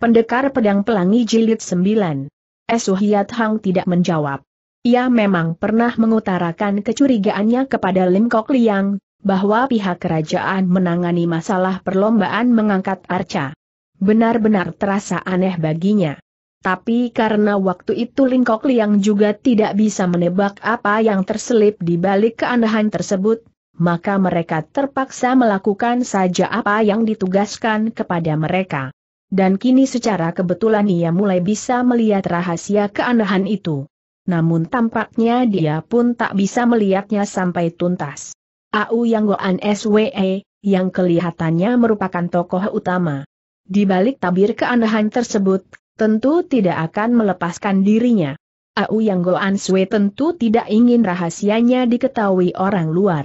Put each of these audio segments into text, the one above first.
Pendekar Pedang Pelangi Jilid 9. Esuhiat Hang tidak menjawab. Ia memang pernah mengutarakan kecurigaannya kepada Lim Kok Liang, bahwa pihak kerajaan menangani masalah perlombaan mengangkat arca. Benar-benar terasa aneh baginya. Tapi karena waktu itu Lim Kok Liang juga tidak bisa menebak apa yang terselip di balik keanehan tersebut, maka mereka terpaksa melakukan saja apa yang ditugaskan kepada mereka dan kini secara kebetulan ia mulai bisa melihat rahasia keanehan itu. Namun tampaknya dia pun tak bisa melihatnya sampai tuntas. Au Yang Goan SWE, yang kelihatannya merupakan tokoh utama. Di balik tabir keanehan tersebut, tentu tidak akan melepaskan dirinya. Au Yang Goan Swe tentu tidak ingin rahasianya diketahui orang luar.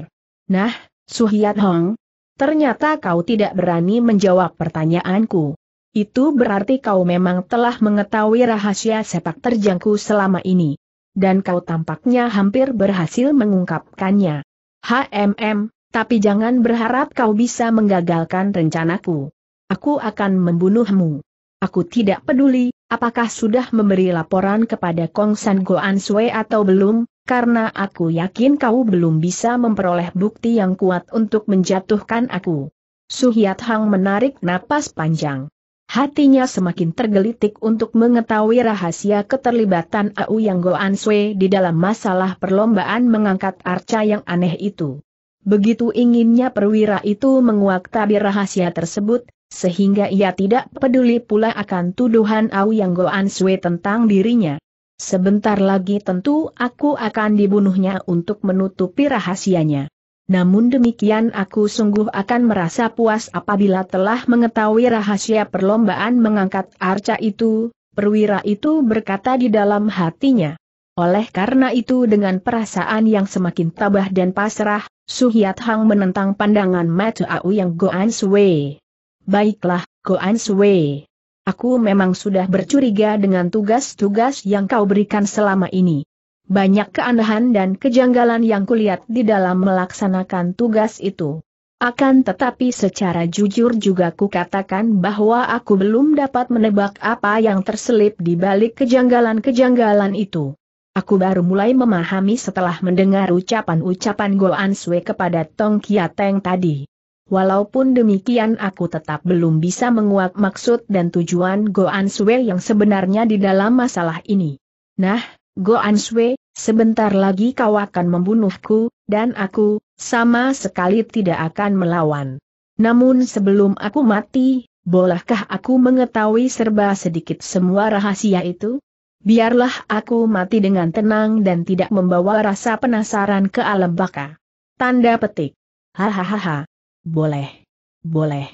Nah, Suhyat Hong, ternyata kau tidak berani menjawab pertanyaanku. Itu berarti kau memang telah mengetahui rahasia sepak terjangku selama ini. Dan kau tampaknya hampir berhasil mengungkapkannya. HMM, tapi jangan berharap kau bisa menggagalkan rencanaku. Aku akan membunuhmu. Aku tidak peduli, apakah sudah memberi laporan kepada Kong San Goan Sui atau belum, karena aku yakin kau belum bisa memperoleh bukti yang kuat untuk menjatuhkan aku. Suhyat Hang menarik napas panjang. Hatinya semakin tergelitik untuk mengetahui rahasia keterlibatan Au Yang Goan Sui di dalam masalah perlombaan mengangkat arca yang aneh itu. Begitu inginnya perwira itu menguak tabir rahasia tersebut, sehingga ia tidak peduli pula akan tuduhan Au Yang Goan Sui tentang dirinya. Sebentar lagi tentu aku akan dibunuhnya untuk menutupi rahasianya namun demikian aku sungguh akan merasa puas apabila telah mengetahui rahasia perlombaan mengangkat arca itu, perwira itu berkata di dalam hatinya. Oleh karena itu dengan perasaan yang semakin tabah dan pasrah, Suhyat Hang menentang pandangan Matu Au yang Goan Sui. Baiklah, Goan Sui. Aku memang sudah bercuriga dengan tugas-tugas yang kau berikan selama ini banyak keanehan dan kejanggalan yang kulihat di dalam melaksanakan tugas itu. Akan tetapi secara jujur juga kukatakan bahwa aku belum dapat menebak apa yang terselip di balik kejanggalan-kejanggalan itu. Aku baru mulai memahami setelah mendengar ucapan-ucapan Goan Sui kepada Tong Kiateng tadi. Walaupun demikian aku tetap belum bisa menguak maksud dan tujuan Goan Sui yang sebenarnya di dalam masalah ini. Nah, Goan Answe, sebentar lagi kau akan membunuhku, dan aku, sama sekali tidak akan melawan. Namun sebelum aku mati, bolehkah aku mengetahui serba sedikit semua rahasia itu? Biarlah aku mati dengan tenang dan tidak membawa rasa penasaran ke alam baka. Tanda petik. Hahaha. Boleh. Boleh.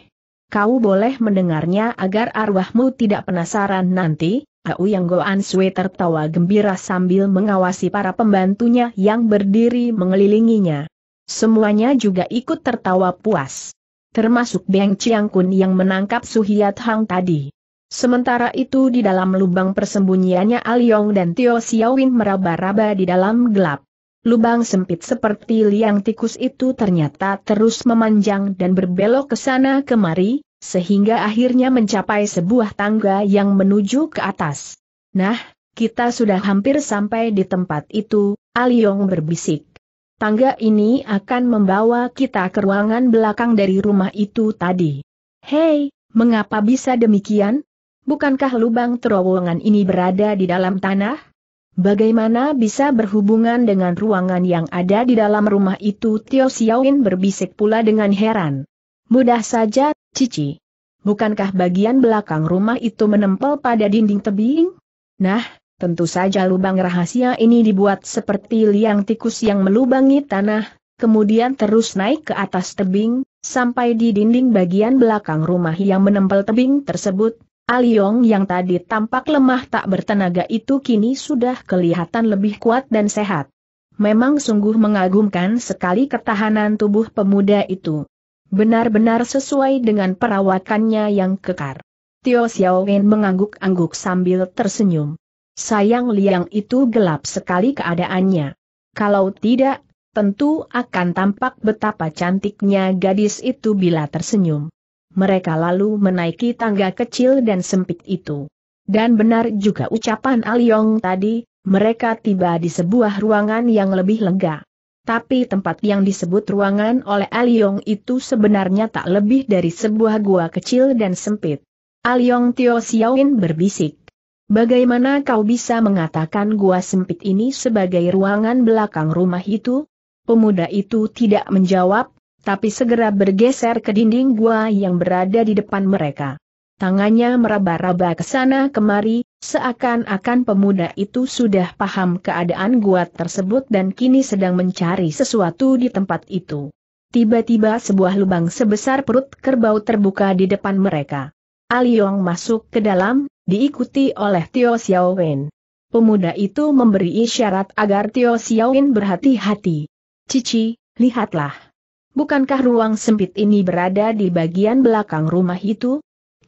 Kau boleh mendengarnya agar arwahmu tidak penasaran nanti, Auyang Goan Sui tertawa gembira sambil mengawasi para pembantunya yang berdiri mengelilinginya. Semuanya juga ikut tertawa puas. Termasuk Beng Chiang Kun yang menangkap Suhiat Hang tadi. Sementara itu di dalam lubang persembunyiannya Al Yong dan Tio Xiaowin meraba-raba di dalam gelap. Lubang sempit seperti liang tikus itu ternyata terus memanjang dan berbelok ke sana kemari, sehingga akhirnya mencapai sebuah tangga yang menuju ke atas. Nah, kita sudah hampir sampai di tempat itu, Aliong berbisik. Tangga ini akan membawa kita ke ruangan belakang dari rumah itu tadi. Hei, mengapa bisa demikian? Bukankah lubang terowongan ini berada di dalam tanah? Bagaimana bisa berhubungan dengan ruangan yang ada di dalam rumah itu? Tio Xiaoin berbisik pula dengan heran. Mudah saja Cici. Bukankah bagian belakang rumah itu menempel pada dinding tebing? Nah, tentu saja lubang rahasia ini dibuat seperti liang tikus yang melubangi tanah, kemudian terus naik ke atas tebing, sampai di dinding bagian belakang rumah yang menempel tebing tersebut. Aliong ah yang tadi tampak lemah tak bertenaga itu kini sudah kelihatan lebih kuat dan sehat. Memang sungguh mengagumkan sekali ketahanan tubuh pemuda itu. Benar-benar sesuai dengan perawatannya yang kekar. Tio Wen mengangguk-angguk sambil tersenyum. Sayang liang itu gelap sekali keadaannya. Kalau tidak, tentu akan tampak betapa cantiknya gadis itu bila tersenyum. Mereka lalu menaiki tangga kecil dan sempit itu. Dan benar juga ucapan Aliong tadi, mereka tiba di sebuah ruangan yang lebih lega. Tapi tempat yang disebut ruangan oleh Aliong ah itu sebenarnya tak lebih dari sebuah gua kecil dan sempit. Aliong ah Tio Xiaoin berbisik. Bagaimana kau bisa mengatakan gua sempit ini sebagai ruangan belakang rumah itu? Pemuda itu tidak menjawab, tapi segera bergeser ke dinding gua yang berada di depan mereka. Tangannya meraba-raba ke sana kemari, Seakan-akan pemuda itu sudah paham keadaan gua tersebut dan kini sedang mencari sesuatu di tempat itu. Tiba-tiba sebuah lubang sebesar perut kerbau terbuka di depan mereka. Aliong masuk ke dalam, diikuti oleh Tio Xiao Wen. Pemuda itu memberi isyarat agar Tio Xiao Wen berhati-hati. Cici, lihatlah. Bukankah ruang sempit ini berada di bagian belakang rumah itu?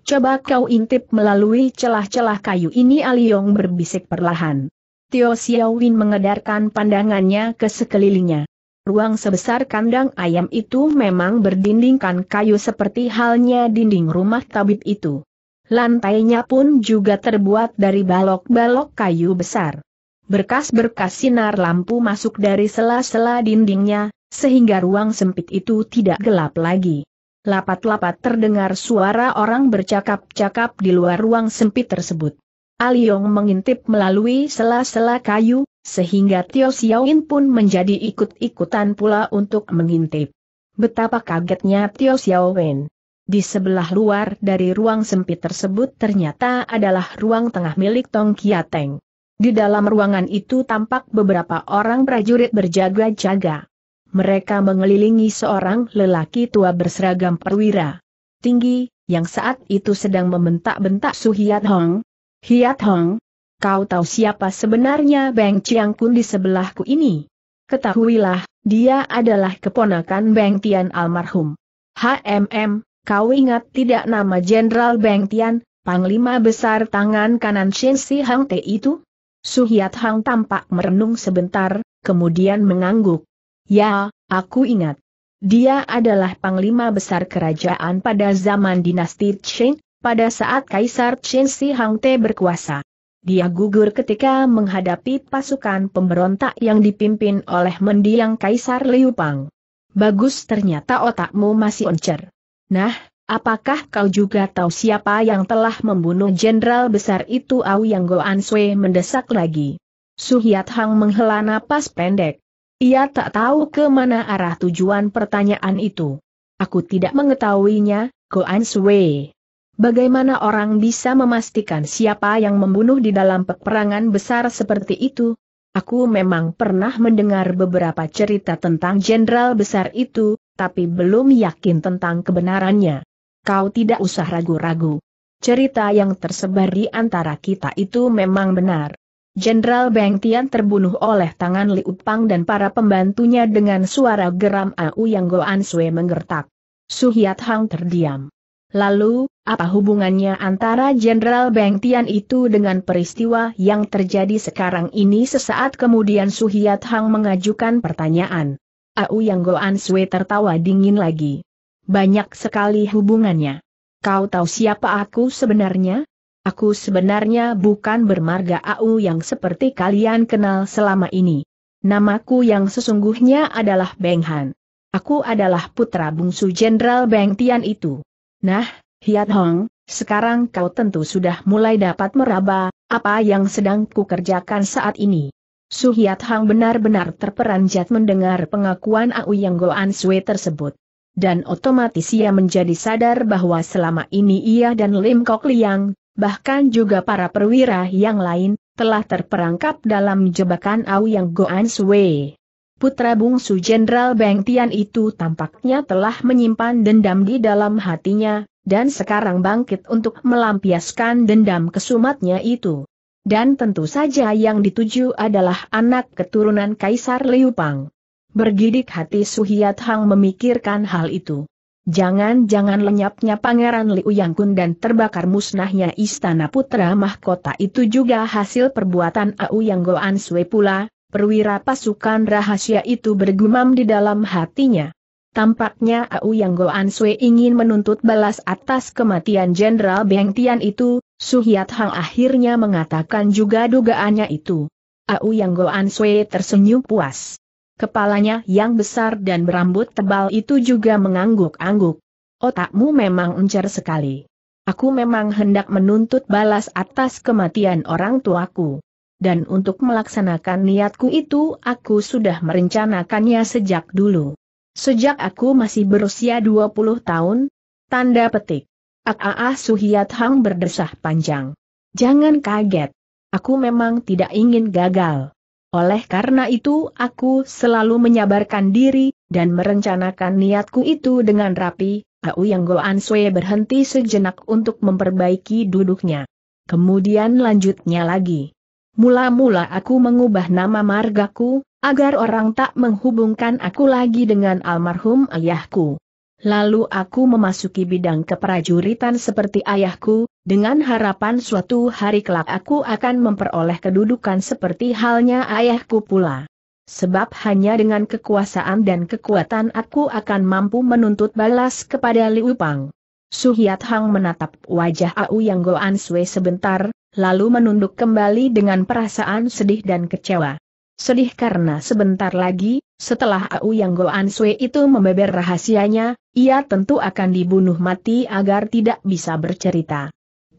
Coba kau intip melalui celah-celah kayu ini Aliong berbisik perlahan. Tio Xiaowin mengedarkan pandangannya ke sekelilingnya. Ruang sebesar kandang ayam itu memang berdindingkan kayu seperti halnya dinding rumah tabib itu. Lantainya pun juga terbuat dari balok-balok kayu besar. Berkas-berkas sinar lampu masuk dari sela-sela dindingnya, sehingga ruang sempit itu tidak gelap lagi. Lapat-lapat terdengar suara orang bercakap-cakap di luar ruang sempit tersebut. Aliong mengintip melalui sela-sela kayu, sehingga Tio Xiaoin pun menjadi ikut-ikutan pula untuk mengintip. Betapa kagetnya Tio Xiaowen! Di sebelah luar dari ruang sempit tersebut ternyata adalah ruang tengah milik Tong Kiateng. Di dalam ruangan itu tampak beberapa orang prajurit berjaga-jaga mereka mengelilingi seorang lelaki tua berseragam perwira. Tinggi, yang saat itu sedang membentak-bentak Su Hiat Hong. Hiat Hong, kau tahu siapa sebenarnya Beng Chiang Kun di sebelahku ini? Ketahuilah, dia adalah keponakan Beng Tian almarhum. HMM, kau ingat tidak nama Jenderal Beng Tian, Panglima Besar Tangan Kanan Shin Si Hang Te itu? Su Hiat Hang tampak merenung sebentar, kemudian mengangguk. Ya, aku ingat. Dia adalah panglima besar kerajaan pada zaman dinasti Qing, pada saat Kaisar Qin Si Hang Te berkuasa. Dia gugur ketika menghadapi pasukan pemberontak yang dipimpin oleh mendiang Kaisar Liu Pang. Bagus ternyata otakmu masih oncer. Nah, apakah kau juga tahu siapa yang telah membunuh jenderal besar itu Au Yang Goan Sui mendesak lagi. Suhiat Hang menghela napas pendek. Ia tak tahu ke mana arah tujuan pertanyaan itu. Aku tidak mengetahuinya, Goan Sui. Bagaimana orang bisa memastikan siapa yang membunuh di dalam peperangan besar seperti itu? Aku memang pernah mendengar beberapa cerita tentang jenderal besar itu, tapi belum yakin tentang kebenarannya. Kau tidak usah ragu-ragu. Cerita yang tersebar di antara kita itu memang benar. Jenderal Beng Tian terbunuh oleh tangan Liu Upang dan para pembantunya dengan suara geram Au Yang Goan Sui menggertak. Suhiat Hang terdiam. Lalu, apa hubungannya antara Jenderal Beng Tian itu dengan peristiwa yang terjadi sekarang ini sesaat kemudian Suhiat Hang mengajukan pertanyaan. Au Yang Goan Sui tertawa dingin lagi. Banyak sekali hubungannya. Kau tahu siapa aku sebenarnya? Aku sebenarnya bukan bermarga AU yang seperti kalian kenal selama ini. Namaku yang sesungguhnya adalah Beng Han. Aku adalah putra bungsu Jenderal Beng Tian itu. Nah, Hiat Hong, sekarang kau tentu sudah mulai dapat meraba, apa yang sedang kukerjakan saat ini. Su Hiat Hong benar-benar terperanjat mendengar pengakuan AU yang Goan Sui tersebut dan otomatis ia menjadi sadar bahwa selama ini ia dan Lim Kok Liang bahkan juga para perwira yang lain, telah terperangkap dalam jebakan Au Yang Goan Sui. Putra bungsu Jenderal Beng Tian itu tampaknya telah menyimpan dendam di dalam hatinya, dan sekarang bangkit untuk melampiaskan dendam kesumatnya itu. Dan tentu saja yang dituju adalah anak keturunan Kaisar Liu Pang. Bergidik hati Suhiat Hang memikirkan hal itu. Jangan-jangan lenyapnya Pangeran Liu Yang Kun dan terbakar musnahnya Istana Putra Mahkota itu juga hasil perbuatan Au Yang Goan Sui pula, perwira pasukan rahasia itu bergumam di dalam hatinya. Tampaknya Au Yang Goan Sui ingin menuntut balas atas kematian Jenderal Beng Tian itu, Suhiat Hang akhirnya mengatakan juga dugaannya itu. Au Yang Goan Sui tersenyum puas. Kepalanya yang besar dan berambut tebal itu juga mengangguk-angguk. Otakmu memang encer sekali. Aku memang hendak menuntut balas atas kematian orang tuaku. Dan untuk melaksanakan niatku itu aku sudah merencanakannya sejak dulu. Sejak aku masih berusia 20 tahun, tanda petik. Aa Suhiyat Hang berdesah panjang. Jangan kaget. Aku memang tidak ingin gagal. Oleh karena itu aku selalu menyabarkan diri, dan merencanakan niatku itu dengan rapi, Yang Goan Sui berhenti sejenak untuk memperbaiki duduknya. Kemudian lanjutnya lagi. Mula-mula aku mengubah nama margaku, agar orang tak menghubungkan aku lagi dengan almarhum ayahku. Lalu aku memasuki bidang keprajuritan seperti ayahku, dengan harapan suatu hari kelak aku akan memperoleh kedudukan seperti halnya ayahku pula. Sebab hanya dengan kekuasaan dan kekuatan aku akan mampu menuntut balas kepada Liu Pang. Suhyat Hang menatap wajah Au Yang Goan Sui sebentar, lalu menunduk kembali dengan perasaan sedih dan kecewa. Sedih karena sebentar lagi, setelah Au Yang Goan Sui itu membeber rahasianya, ia tentu akan dibunuh mati agar tidak bisa bercerita.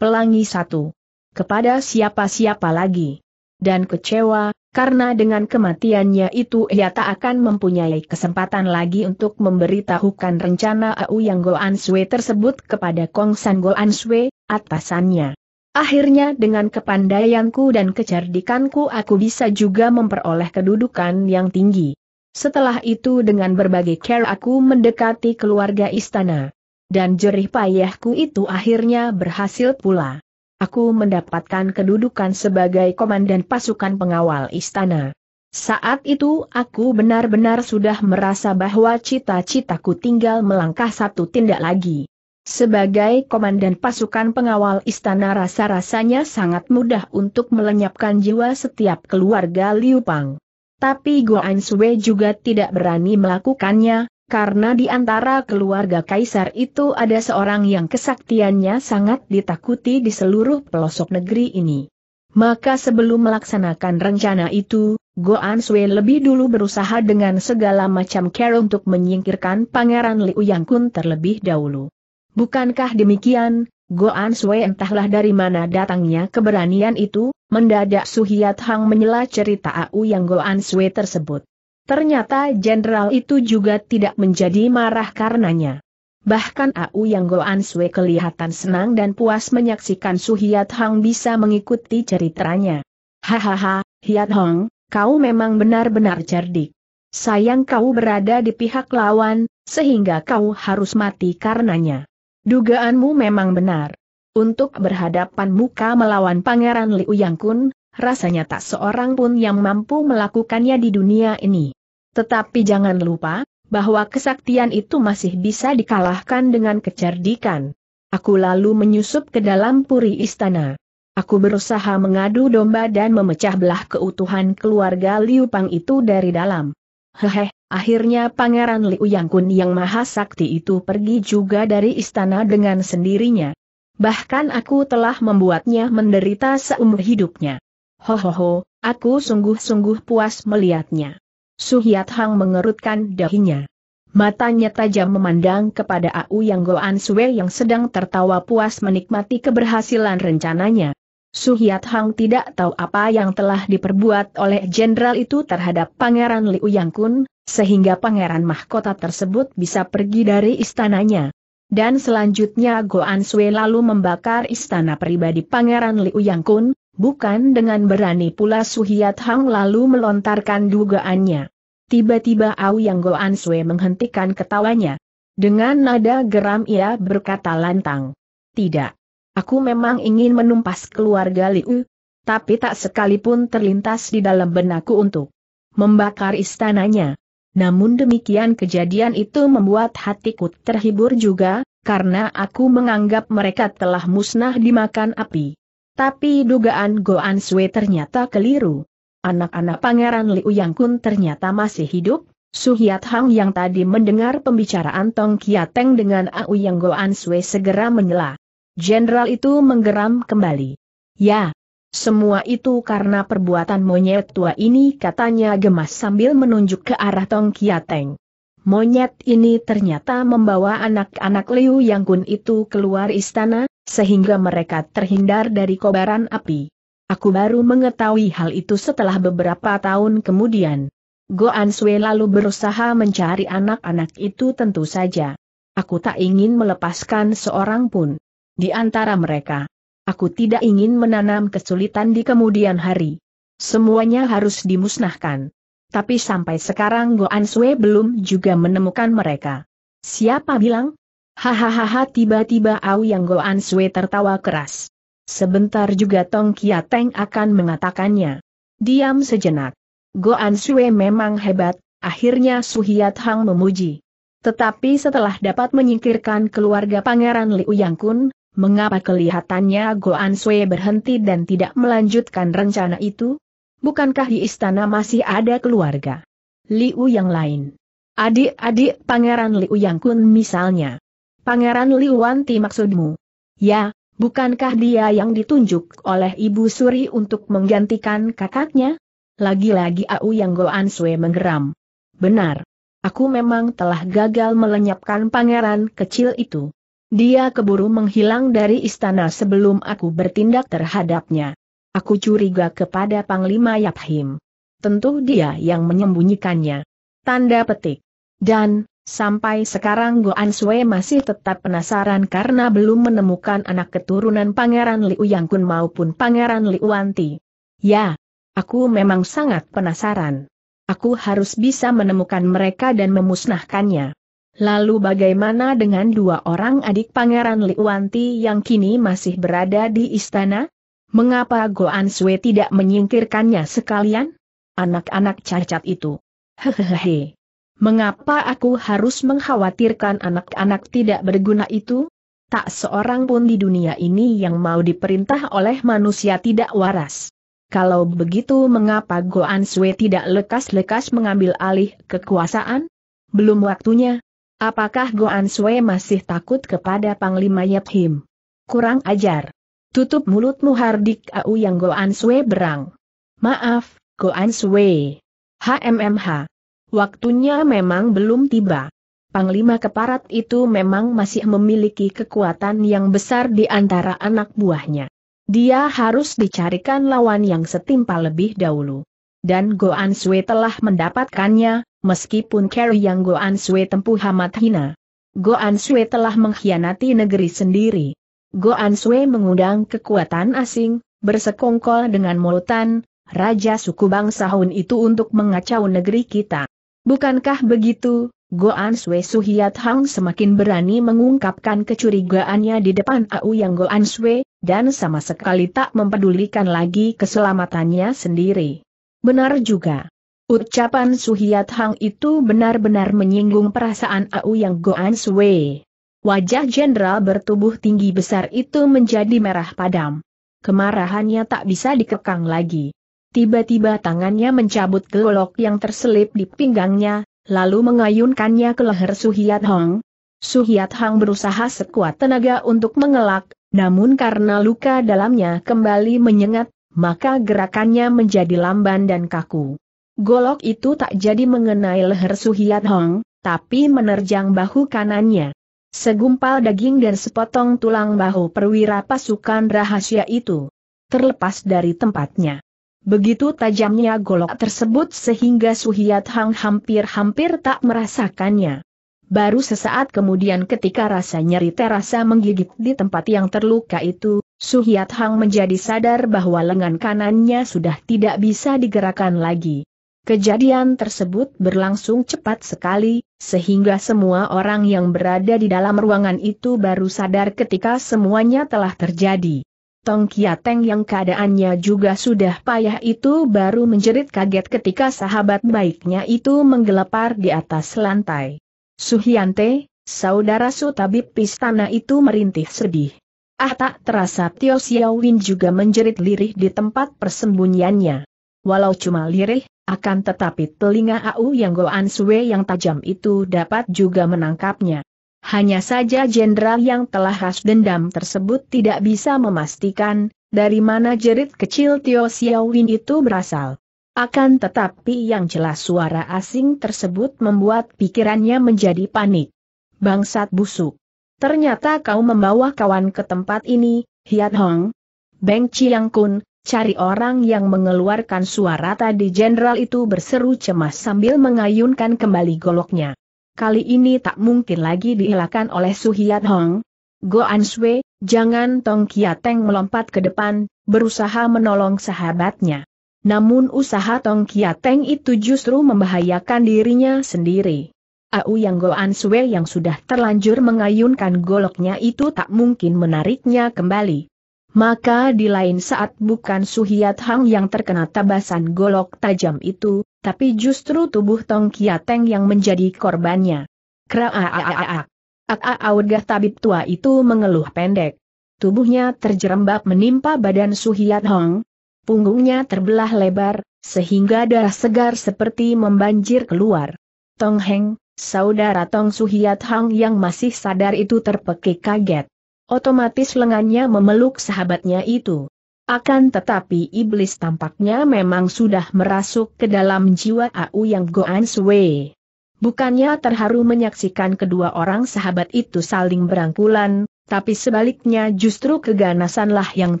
Pelangi Satu. Kepada siapa-siapa lagi. Dan kecewa, karena dengan kematiannya itu ia tak akan mempunyai kesempatan lagi untuk memberitahukan rencana Au Yang Goan Sui tersebut kepada Kong San Goan Sui, atasannya. Akhirnya dengan kepandaianku dan kecerdikanku aku bisa juga memperoleh kedudukan yang tinggi. Setelah itu dengan berbagai care aku mendekati keluarga istana dan jerih payahku itu akhirnya berhasil pula. Aku mendapatkan kedudukan sebagai komandan pasukan pengawal istana. Saat itu aku benar-benar sudah merasa bahwa cita-citaku tinggal melangkah satu tindak lagi. Sebagai komandan pasukan pengawal istana rasa-rasanya sangat mudah untuk melenyapkan jiwa setiap keluarga Liu Pang. Tapi Guan Sui juga tidak berani melakukannya, karena di antara keluarga kaisar itu ada seorang yang kesaktiannya sangat ditakuti di seluruh pelosok negeri ini. Maka sebelum melaksanakan rencana itu, Goan Sui lebih dulu berusaha dengan segala macam cara untuk menyingkirkan Pangeran Liu Yang Kun terlebih dahulu. Bukankah demikian, Goan Sui entahlah dari mana datangnya keberanian itu, mendadak Suhiat Hang menyela cerita Au Yang Goan Sui tersebut. Ternyata jenderal itu juga tidak menjadi marah karenanya. Bahkan Au Yang Goan Sue kelihatan senang dan puas menyaksikan Su Hiat Hang bisa mengikuti ceritanya. Hahaha, Hiat Hong, kau memang benar-benar cerdik. Sayang kau berada di pihak lawan, sehingga kau harus mati karenanya. Dugaanmu memang benar. Untuk berhadapan muka melawan Pangeran Liu Yang Kun, rasanya tak seorang pun yang mampu melakukannya di dunia ini. Tetapi jangan lupa, bahwa kesaktian itu masih bisa dikalahkan dengan kecerdikan. Aku lalu menyusup ke dalam puri istana. Aku berusaha mengadu domba dan memecah belah keutuhan keluarga Liu Pang itu dari dalam. Hehe, akhirnya Pangeran Liu Yang Kun yang maha sakti itu pergi juga dari istana dengan sendirinya. Bahkan aku telah membuatnya menderita seumur hidupnya. Hohoho, aku sungguh-sungguh puas melihatnya. Suhyat Hang mengerutkan dahinya. Matanya tajam memandang kepada Au Yang Goan Sue yang sedang tertawa puas menikmati keberhasilan rencananya. Suhyat Hang tidak tahu apa yang telah diperbuat oleh jenderal itu terhadap Pangeran Liu Yang Kun, sehingga Pangeran Mahkota tersebut bisa pergi dari istananya. Dan selanjutnya Goan Sue lalu membakar istana pribadi Pangeran Liu Yang Kun, Bukan dengan berani pula Suhiat Hang lalu melontarkan dugaannya. Tiba-tiba Au Yang Goan Sui menghentikan ketawanya. Dengan nada geram ia berkata lantang. Tidak. Aku memang ingin menumpas keluarga Liu, tapi tak sekalipun terlintas di dalam benakku untuk membakar istananya. Namun demikian kejadian itu membuat hatiku terhibur juga, karena aku menganggap mereka telah musnah dimakan api. Tapi dugaan Goan Sui ternyata keliru. Anak-anak Pangeran Liu Yang Kun ternyata masih hidup, Suhiat Hang yang tadi mendengar pembicaraan Tong Kiateng dengan Au Yang Goan Sui segera menyela. Jenderal itu menggeram kembali. Ya, semua itu karena perbuatan monyet tua ini katanya gemas sambil menunjuk ke arah Tong Kiateng. Monyet ini ternyata membawa anak-anak Liu Yang Kun itu keluar istana, sehingga mereka terhindar dari kobaran api. Aku baru mengetahui hal itu setelah beberapa tahun kemudian. Go Sue lalu berusaha mencari anak-anak itu tentu saja. Aku tak ingin melepaskan seorang pun. Di antara mereka, aku tidak ingin menanam kesulitan di kemudian hari. Semuanya harus dimusnahkan. Tapi sampai sekarang Go Sue belum juga menemukan mereka. Siapa bilang? Hahaha tiba-tiba Yang Goan Sui tertawa keras. Sebentar juga Tong Teng akan mengatakannya. Diam sejenak. Goan Sui memang hebat, akhirnya Suhiat Hang memuji. Tetapi setelah dapat menyingkirkan keluarga Pangeran Liu Yang Kun, mengapa kelihatannya Goan Sui berhenti dan tidak melanjutkan rencana itu? Bukankah di istana masih ada keluarga? Liu yang lain. Adik-adik Pangeran Liu Yang Kun misalnya. Pangeran Liwanti maksudmu? Ya, bukankah dia yang ditunjuk oleh Ibu Suri untuk menggantikan kakaknya? Lagi-lagi Au Yang Goan Sue menggeram. Benar. Aku memang telah gagal melenyapkan pangeran kecil itu. Dia keburu menghilang dari istana sebelum aku bertindak terhadapnya. Aku curiga kepada Panglima Yaphim. Tentu dia yang menyembunyikannya. Tanda petik. Dan, Sampai sekarang Goan Sui masih tetap penasaran karena belum menemukan anak keturunan Pangeran Liu Yang Kun maupun Pangeran Liu Wanti. Ya, aku memang sangat penasaran. Aku harus bisa menemukan mereka dan memusnahkannya. Lalu bagaimana dengan dua orang adik Pangeran Liu Wanti yang kini masih berada di istana? Mengapa Goan Sui tidak menyingkirkannya sekalian? Anak-anak cacat itu. Hehehe. Mengapa aku harus mengkhawatirkan anak-anak tidak berguna itu? Tak seorang pun di dunia ini yang mau diperintah oleh manusia tidak waras. Kalau begitu mengapa Goan Sue tidak lekas-lekas mengambil alih kekuasaan? Belum waktunya. Apakah Goan Sue masih takut kepada Panglima Yap Him? Kurang ajar. Tutup mulutmu Hardik Au yang Goan Sue berang. Maaf, Goan Sue. HMMH. Waktunya memang belum tiba. Panglima keparat itu memang masih memiliki kekuatan yang besar di antara anak buahnya. Dia harus dicarikan lawan yang setimpal lebih dahulu. Dan Goan Sui telah mendapatkannya, meskipun carry yang Goan Sui tempuh amat hina. Goan Sui telah mengkhianati negeri sendiri. Goan Sui mengundang kekuatan asing, bersekongkol dengan Molutan, Raja suku bangsa Hun itu untuk mengacau negeri kita. Bukankah begitu, Goan Sui Suhiat Hang semakin berani mengungkapkan kecurigaannya di depan Au Yang Goan Sui, dan sama sekali tak mempedulikan lagi keselamatannya sendiri. Benar juga. Ucapan Suhiat Hang itu benar-benar menyinggung perasaan Au Yang Goan Sui. Wajah jenderal bertubuh tinggi besar itu menjadi merah padam. Kemarahannya tak bisa dikekang lagi. Tiba-tiba tangannya mencabut golok yang terselip di pinggangnya, lalu mengayunkannya ke leher Suhiat Hong. Suhiat Hong berusaha sekuat tenaga untuk mengelak, namun karena luka dalamnya kembali menyengat, maka gerakannya menjadi lamban dan kaku. Golok itu tak jadi mengenai leher Suhiat Hong, tapi menerjang bahu kanannya. Segumpal daging dan sepotong tulang bahu perwira pasukan rahasia itu terlepas dari tempatnya. Begitu tajamnya golok tersebut sehingga Suhiat Hang hampir-hampir tak merasakannya. Baru sesaat kemudian ketika rasa nyeri terasa menggigit di tempat yang terluka itu, Suhiat Hang menjadi sadar bahwa lengan kanannya sudah tidak bisa digerakkan lagi. Kejadian tersebut berlangsung cepat sekali, sehingga semua orang yang berada di dalam ruangan itu baru sadar ketika semuanya telah terjadi. Tong Kiateng yang keadaannya juga sudah payah itu baru menjerit kaget ketika sahabat baiknya itu menggelepar di atas lantai. Suhyante, saudara Sutabib Pistana itu merintih sedih. Ah tak terasa Tio Xiaowin juga menjerit lirih di tempat persembunyiannya. Walau cuma lirih, akan tetapi telinga Au yang Goan Sue yang tajam itu dapat juga menangkapnya. Hanya saja jenderal yang telah khas dendam tersebut tidak bisa memastikan, dari mana jerit kecil Tio Xiaowin itu berasal. Akan tetapi yang jelas suara asing tersebut membuat pikirannya menjadi panik. Bangsat busuk. Ternyata kau membawa kawan ke tempat ini, Hiat Hong. Beng Chiang Kun, cari orang yang mengeluarkan suara tadi jenderal itu berseru cemas sambil mengayunkan kembali goloknya kali ini tak mungkin lagi dielakkan oleh Suhiat Hong. Go An Sui, jangan Tong Kiateng melompat ke depan, berusaha menolong sahabatnya. Namun usaha Tong Kiateng itu justru membahayakan dirinya sendiri. Au Yang Go An Sue yang sudah terlanjur mengayunkan goloknya itu tak mungkin menariknya kembali. Maka di lain saat bukan Suhiat Hong yang terkena tabasan golok tajam itu, tapi justru tubuh Tong Kiateng yang menjadi korbannya. Kraaaaak. Aaudah tabib tua itu mengeluh pendek. Tubuhnya terjerembab menimpa badan Suhiat Hong. Punggungnya terbelah lebar, sehingga darah segar seperti membanjir keluar. Tong Heng, saudara Tong Suhiat Hong yang masih sadar itu terpekik kaget. Otomatis lengannya memeluk sahabatnya itu. Akan tetapi iblis tampaknya memang sudah merasuk ke dalam jiwa Au yang Goan Sui. Bukannya terharu menyaksikan kedua orang sahabat itu saling berangkulan, tapi sebaliknya justru keganasanlah yang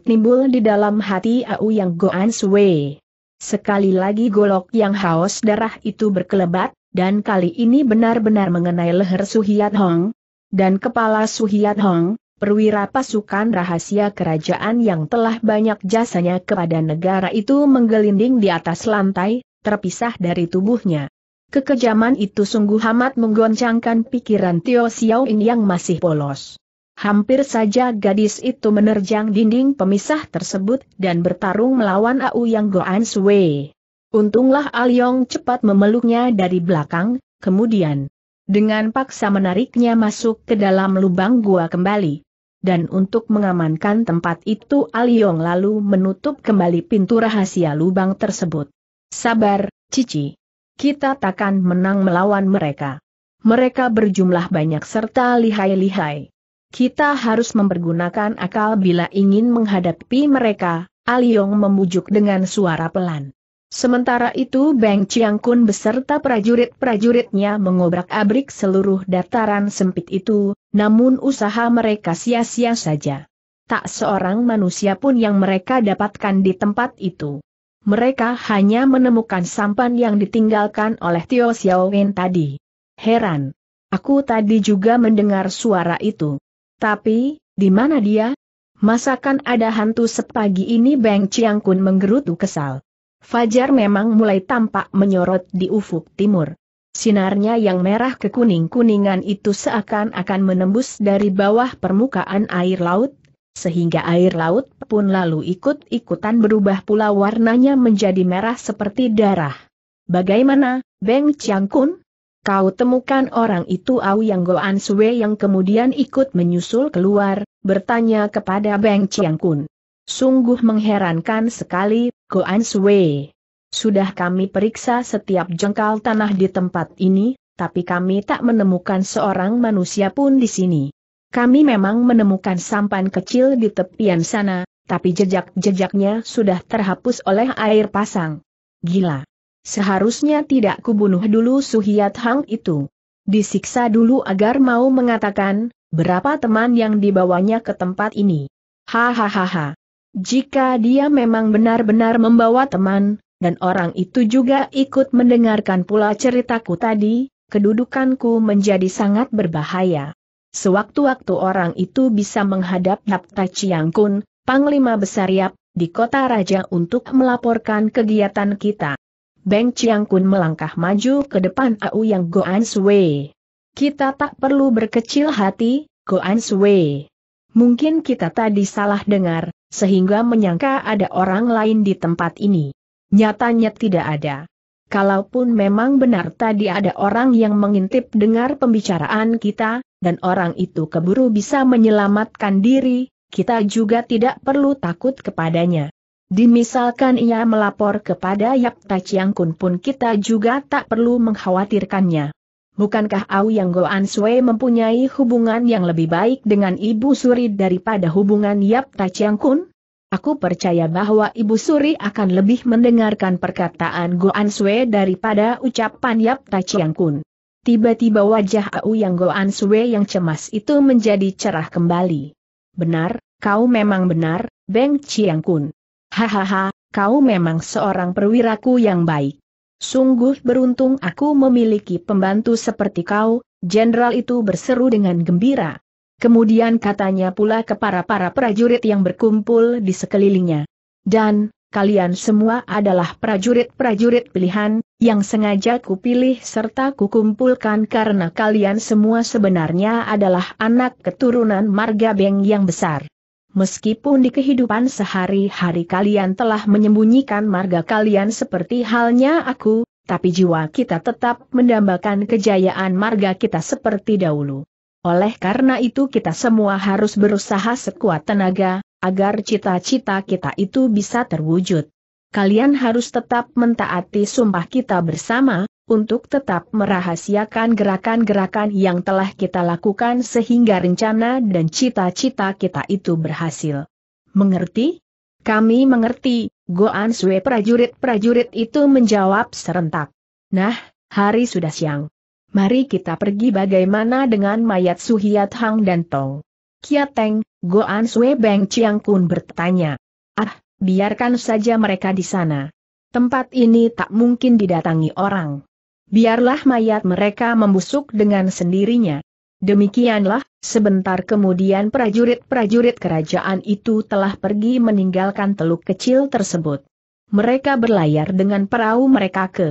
timbul di dalam hati Au yang Goan Sui. Sekali lagi golok yang haus darah itu berkelebat, dan kali ini benar-benar mengenai leher Suhiat Hong dan kepala Suhiat Hong, Perwira pasukan rahasia kerajaan yang telah banyak jasanya kepada negara itu menggelinding di atas lantai, terpisah dari tubuhnya. Kekejaman itu sungguh amat menggoncangkan pikiran Tio Ying yang masih polos. Hampir saja gadis itu menerjang dinding pemisah tersebut dan bertarung melawan Au Yang Goan Sui. Untunglah Al Yong cepat memeluknya dari belakang, kemudian dengan paksa menariknya masuk ke dalam lubang gua kembali. Dan untuk mengamankan tempat itu Aliong lalu menutup kembali pintu rahasia lubang tersebut. Sabar, Cici. Kita takkan menang melawan mereka. Mereka berjumlah banyak serta lihai-lihai. Kita harus mempergunakan akal bila ingin menghadapi mereka, Aliong memujuk dengan suara pelan. Sementara itu Beng Chiangkun beserta prajurit-prajuritnya mengobrak-abrik seluruh dataran sempit itu, namun usaha mereka sia-sia saja. Tak seorang manusia pun yang mereka dapatkan di tempat itu. Mereka hanya menemukan sampan yang ditinggalkan oleh Tio Xiaowen tadi. Heran. Aku tadi juga mendengar suara itu. Tapi, di mana dia? Masakan ada hantu sepagi ini Beng Chiangkun menggerutu kesal. Fajar memang mulai tampak menyorot di ufuk timur. Sinarnya yang merah ke kuning kuningan itu seakan-akan menembus dari bawah permukaan air laut, sehingga air laut pun lalu ikut-ikutan berubah pula warnanya menjadi merah seperti darah. Bagaimana, Beng Chiangkun? Kau temukan orang itu Au Yang Goan Sue yang kemudian ikut menyusul keluar, bertanya kepada Beng Chiangkun. Sungguh mengherankan sekali, Goan Sui. Sudah kami periksa setiap jengkal tanah di tempat ini, tapi kami tak menemukan seorang manusia pun di sini. Kami memang menemukan sampan kecil di tepian sana, tapi jejak-jejaknya sudah terhapus oleh air pasang. Gila. Seharusnya tidak kubunuh dulu Suhiat Hang itu. Disiksa dulu agar mau mengatakan, berapa teman yang dibawanya ke tempat ini. Hahaha. Jika dia memang benar-benar membawa teman, dan orang itu juga ikut mendengarkan pula ceritaku tadi, kedudukanku menjadi sangat berbahaya. Sewaktu-waktu orang itu bisa menghadap Napta Chiang Kun, Panglima Besar Yap, di kota raja untuk melaporkan kegiatan kita. Beng Chiang Kun melangkah maju ke depan Au Yang Goan Sui. Kita tak perlu berkecil hati, Goan Sui. Mungkin kita tadi salah dengar, sehingga menyangka ada orang lain di tempat ini. Nyatanya tidak ada. Kalaupun memang benar tadi ada orang yang mengintip dengar pembicaraan kita, dan orang itu keburu bisa menyelamatkan diri, kita juga tidak perlu takut kepadanya. Dimisalkan ia melapor kepada Yap Tachiang Kun pun kita juga tak perlu mengkhawatirkannya. Bukankah Au Yang An Sui mempunyai hubungan yang lebih baik dengan Ibu Suri daripada hubungan Yap Ta Chiang Kun? Aku percaya bahwa Ibu Suri akan lebih mendengarkan perkataan An Sui daripada ucapan Yap Ta Chiang Kun. Tiba-tiba wajah Au Yang An Sui yang cemas itu menjadi cerah kembali. Benar, kau memang benar, Beng Chiang Kun. Hahaha, kau memang seorang perwiraku yang baik. Sungguh beruntung aku memiliki pembantu seperti kau, jenderal itu berseru dengan gembira. Kemudian katanya pula kepada para prajurit yang berkumpul di sekelilingnya. Dan, kalian semua adalah prajurit-prajurit pilihan, yang sengaja kupilih serta kukumpulkan karena kalian semua sebenarnya adalah anak keturunan marga Beng yang besar. Meskipun di kehidupan sehari-hari kalian telah menyembunyikan marga kalian seperti halnya aku, tapi jiwa kita tetap mendambakan kejayaan marga kita seperti dahulu. Oleh karena itu kita semua harus berusaha sekuat tenaga, agar cita-cita kita itu bisa terwujud. Kalian harus tetap mentaati sumpah kita bersama, untuk tetap merahasiakan gerakan-gerakan yang telah kita lakukan sehingga rencana dan cita-cita kita itu berhasil. Mengerti? Kami mengerti, Goan Sue prajurit-prajurit itu menjawab serentak. Nah, hari sudah siang. Mari kita pergi bagaimana dengan mayat Suhiat Hang dan Tong. Kiateng, Goan Sue Beng Chiang Kun bertanya. Ah, biarkan saja mereka di sana. Tempat ini tak mungkin didatangi orang biarlah mayat mereka membusuk dengan sendirinya. Demikianlah, sebentar kemudian prajurit-prajurit kerajaan itu telah pergi meninggalkan teluk kecil tersebut. Mereka berlayar dengan perahu mereka ke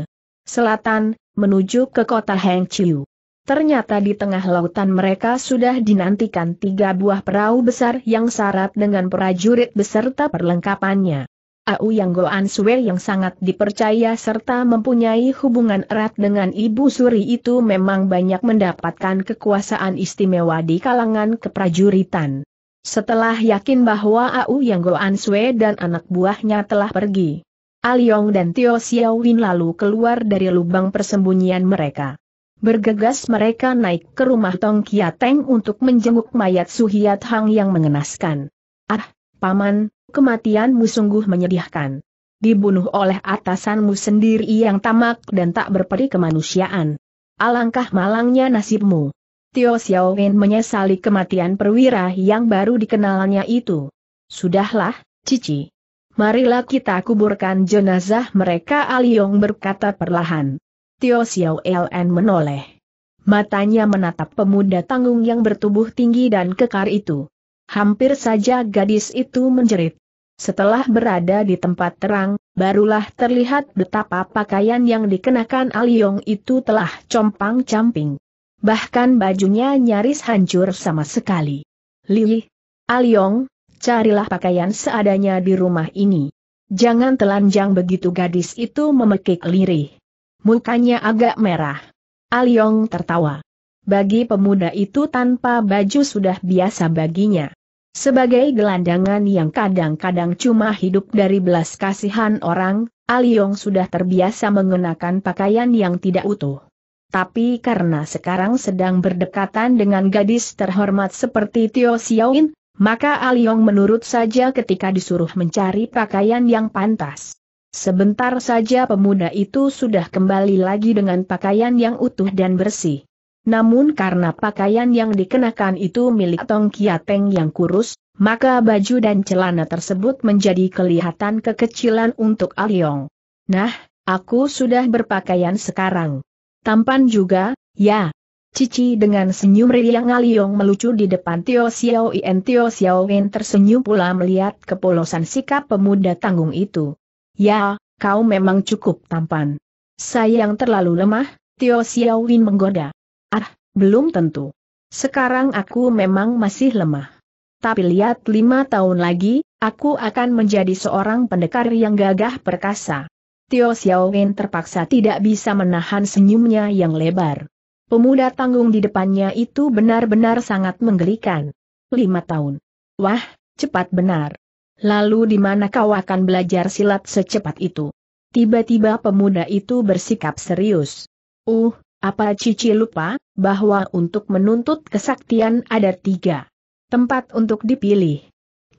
selatan, menuju ke kota Hengqiu. Ternyata di tengah lautan mereka sudah dinantikan tiga buah perahu besar yang syarat dengan prajurit beserta perlengkapannya. Au Yang Goan Sue yang sangat dipercaya serta mempunyai hubungan erat dengan Ibu Suri itu memang banyak mendapatkan kekuasaan istimewa di kalangan keprajuritan. Setelah yakin bahwa Au Yang Goan Sue dan anak buahnya telah pergi, Aliong dan Tio Win lalu keluar dari lubang persembunyian mereka. Bergegas mereka naik ke rumah Tong Kiateng untuk menjenguk mayat Suhiat Hang yang mengenaskan. Ah, Paman, kematianmu sungguh menyedihkan. Dibunuh oleh atasanmu sendiri yang tamak dan tak berperi kemanusiaan. Alangkah malangnya nasibmu. Tio Xiaowen menyesali kematian perwira yang baru dikenalnya itu. Sudahlah, Cici. Marilah kita kuburkan jenazah mereka Aliong berkata perlahan. Tio Xiaowen menoleh. Matanya menatap pemuda tanggung yang bertubuh tinggi dan kekar itu. Hampir saja gadis itu menjerit. Setelah berada di tempat terang, barulah terlihat betapa pakaian yang dikenakan Aliong itu telah compang-camping. Bahkan bajunya nyaris hancur sama sekali. Lili, Aliong, carilah pakaian seadanya di rumah ini. Jangan telanjang begitu gadis itu memekik lirih. Mukanya agak merah. Aliong tertawa. Bagi pemuda itu tanpa baju sudah biasa baginya. Sebagai gelandangan yang kadang-kadang cuma hidup dari belas kasihan orang, Aliong sudah terbiasa mengenakan pakaian yang tidak utuh. Tapi karena sekarang sedang berdekatan dengan gadis terhormat seperti Tio Xiaoin, maka Aliong menurut saja ketika disuruh mencari pakaian yang pantas. Sebentar saja pemuda itu sudah kembali lagi dengan pakaian yang utuh dan bersih. Namun karena pakaian yang dikenakan itu milik Tong Kiateng yang kurus, maka baju dan celana tersebut menjadi kelihatan kekecilan untuk Aliong. Ah nah, aku sudah berpakaian sekarang. Tampan juga, ya. Cici dengan senyum riang Aliong ah melucu di depan Tio Xiao Xiaoin. Tio Xiao tersenyum pula melihat kepolosan sikap pemuda tanggung itu. Ya, kau memang cukup tampan. Sayang terlalu lemah, Tio Xiaoin menggoda. Ah, belum tentu. Sekarang aku memang masih lemah. Tapi lihat lima tahun lagi, aku akan menjadi seorang pendekar yang gagah perkasa. Tio Xiao Wen terpaksa tidak bisa menahan senyumnya yang lebar. Pemuda tanggung di depannya itu benar-benar sangat menggelikan. Lima tahun. Wah, cepat benar. Lalu di mana kau akan belajar silat secepat itu? Tiba-tiba pemuda itu bersikap serius. Uh, apa Cici lupa? bahwa untuk menuntut kesaktian ada tiga tempat untuk dipilih.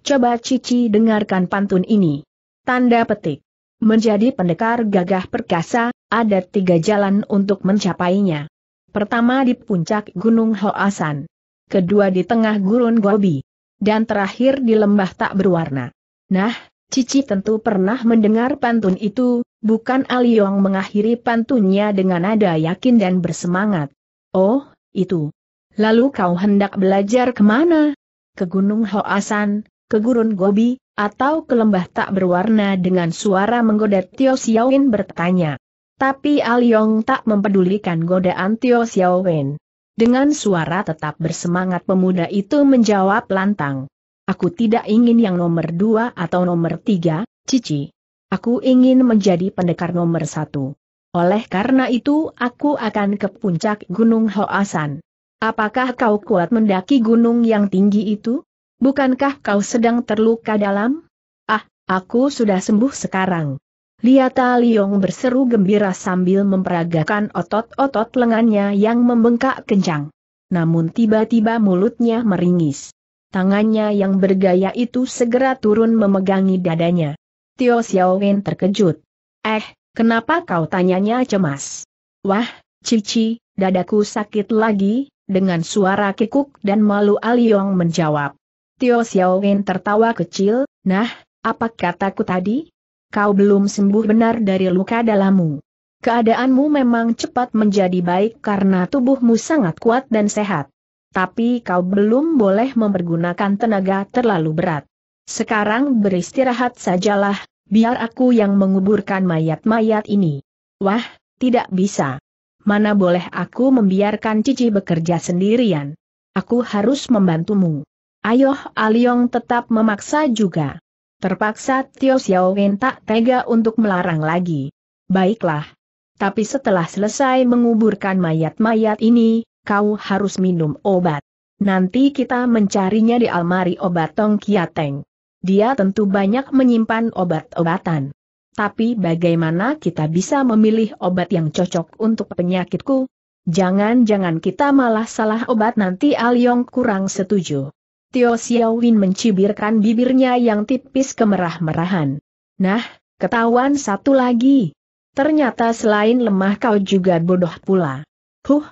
Coba Cici dengarkan pantun ini. Tanda petik. Menjadi pendekar gagah perkasa, ada tiga jalan untuk mencapainya. Pertama di puncak Gunung Hoasan. Kedua di tengah gurun Gobi. Dan terakhir di lembah tak berwarna. Nah, Cici tentu pernah mendengar pantun itu, bukan Aliong mengakhiri pantunnya dengan nada yakin dan bersemangat. Oh, itu. Lalu kau hendak belajar kemana? Ke Gunung Hoasan, ke Gurun Gobi, atau ke lembah tak berwarna dengan suara menggoda Tio Wen bertanya. Tapi Aliong tak mempedulikan godaan Tio Wen. Dengan suara tetap bersemangat pemuda itu menjawab lantang. Aku tidak ingin yang nomor dua atau nomor tiga, Cici. Aku ingin menjadi pendekar nomor satu. Oleh karena itu aku akan ke puncak Gunung Hoasan. Apakah kau kuat mendaki gunung yang tinggi itu? Bukankah kau sedang terluka dalam? Ah, aku sudah sembuh sekarang. Liata Liong berseru gembira sambil memperagakan otot-otot lengannya yang membengkak kencang. Namun tiba-tiba mulutnya meringis. Tangannya yang bergaya itu segera turun memegangi dadanya. Tio Xiaowen terkejut. Eh, Kenapa kau tanyanya cemas? Wah, Cici, dadaku sakit lagi, dengan suara kikuk dan malu Aliong menjawab. Tio Xiaowin tertawa kecil, nah, apa kataku tadi? Kau belum sembuh benar dari luka dalammu. Keadaanmu memang cepat menjadi baik karena tubuhmu sangat kuat dan sehat. Tapi kau belum boleh mempergunakan tenaga terlalu berat. Sekarang beristirahat sajalah, biar aku yang menguburkan mayat-mayat ini. Wah, tidak bisa. Mana boleh aku membiarkan Cici bekerja sendirian. Aku harus membantumu. Ayoh Aliong tetap memaksa juga. Terpaksa Tio Wen tak tega untuk melarang lagi. Baiklah. Tapi setelah selesai menguburkan mayat-mayat ini, kau harus minum obat. Nanti kita mencarinya di almari obat Tong Kiateng dia tentu banyak menyimpan obat-obatan. Tapi bagaimana kita bisa memilih obat yang cocok untuk penyakitku? Jangan-jangan kita malah salah obat nanti Aliong kurang setuju. Tio Xiaowin mencibirkan bibirnya yang tipis kemerah-merahan. Nah, ketahuan satu lagi. Ternyata selain lemah kau juga bodoh pula. Huh,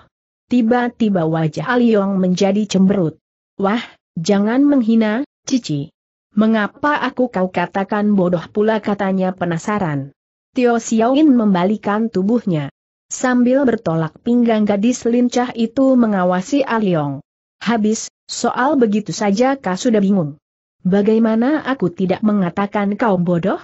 tiba-tiba wajah Aliong menjadi cemberut. Wah, jangan menghina, Cici. Mengapa aku kau katakan bodoh pula katanya penasaran. Tio Xiaoin membalikan tubuhnya. Sambil bertolak pinggang gadis lincah itu mengawasi Aliong. Ah Habis, soal begitu saja kau sudah bingung. Bagaimana aku tidak mengatakan kau bodoh?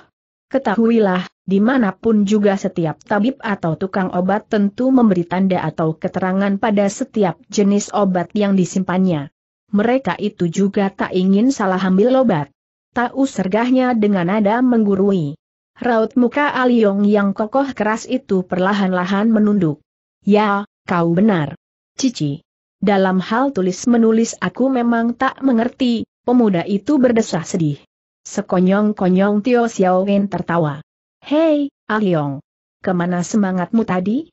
Ketahuilah, dimanapun juga setiap tabib atau tukang obat tentu memberi tanda atau keterangan pada setiap jenis obat yang disimpannya. Mereka itu juga tak ingin salah ambil obat. Tahu sergahnya dengan nada menggurui. Raut muka Aliong yang kokoh keras itu perlahan-lahan menunduk. Ya, kau benar. Cici. Dalam hal tulis-menulis aku memang tak mengerti, pemuda itu berdesah sedih. Sekonyong-konyong Tio Xiaowen tertawa. Hei, Aliong. Kemana semangatmu tadi?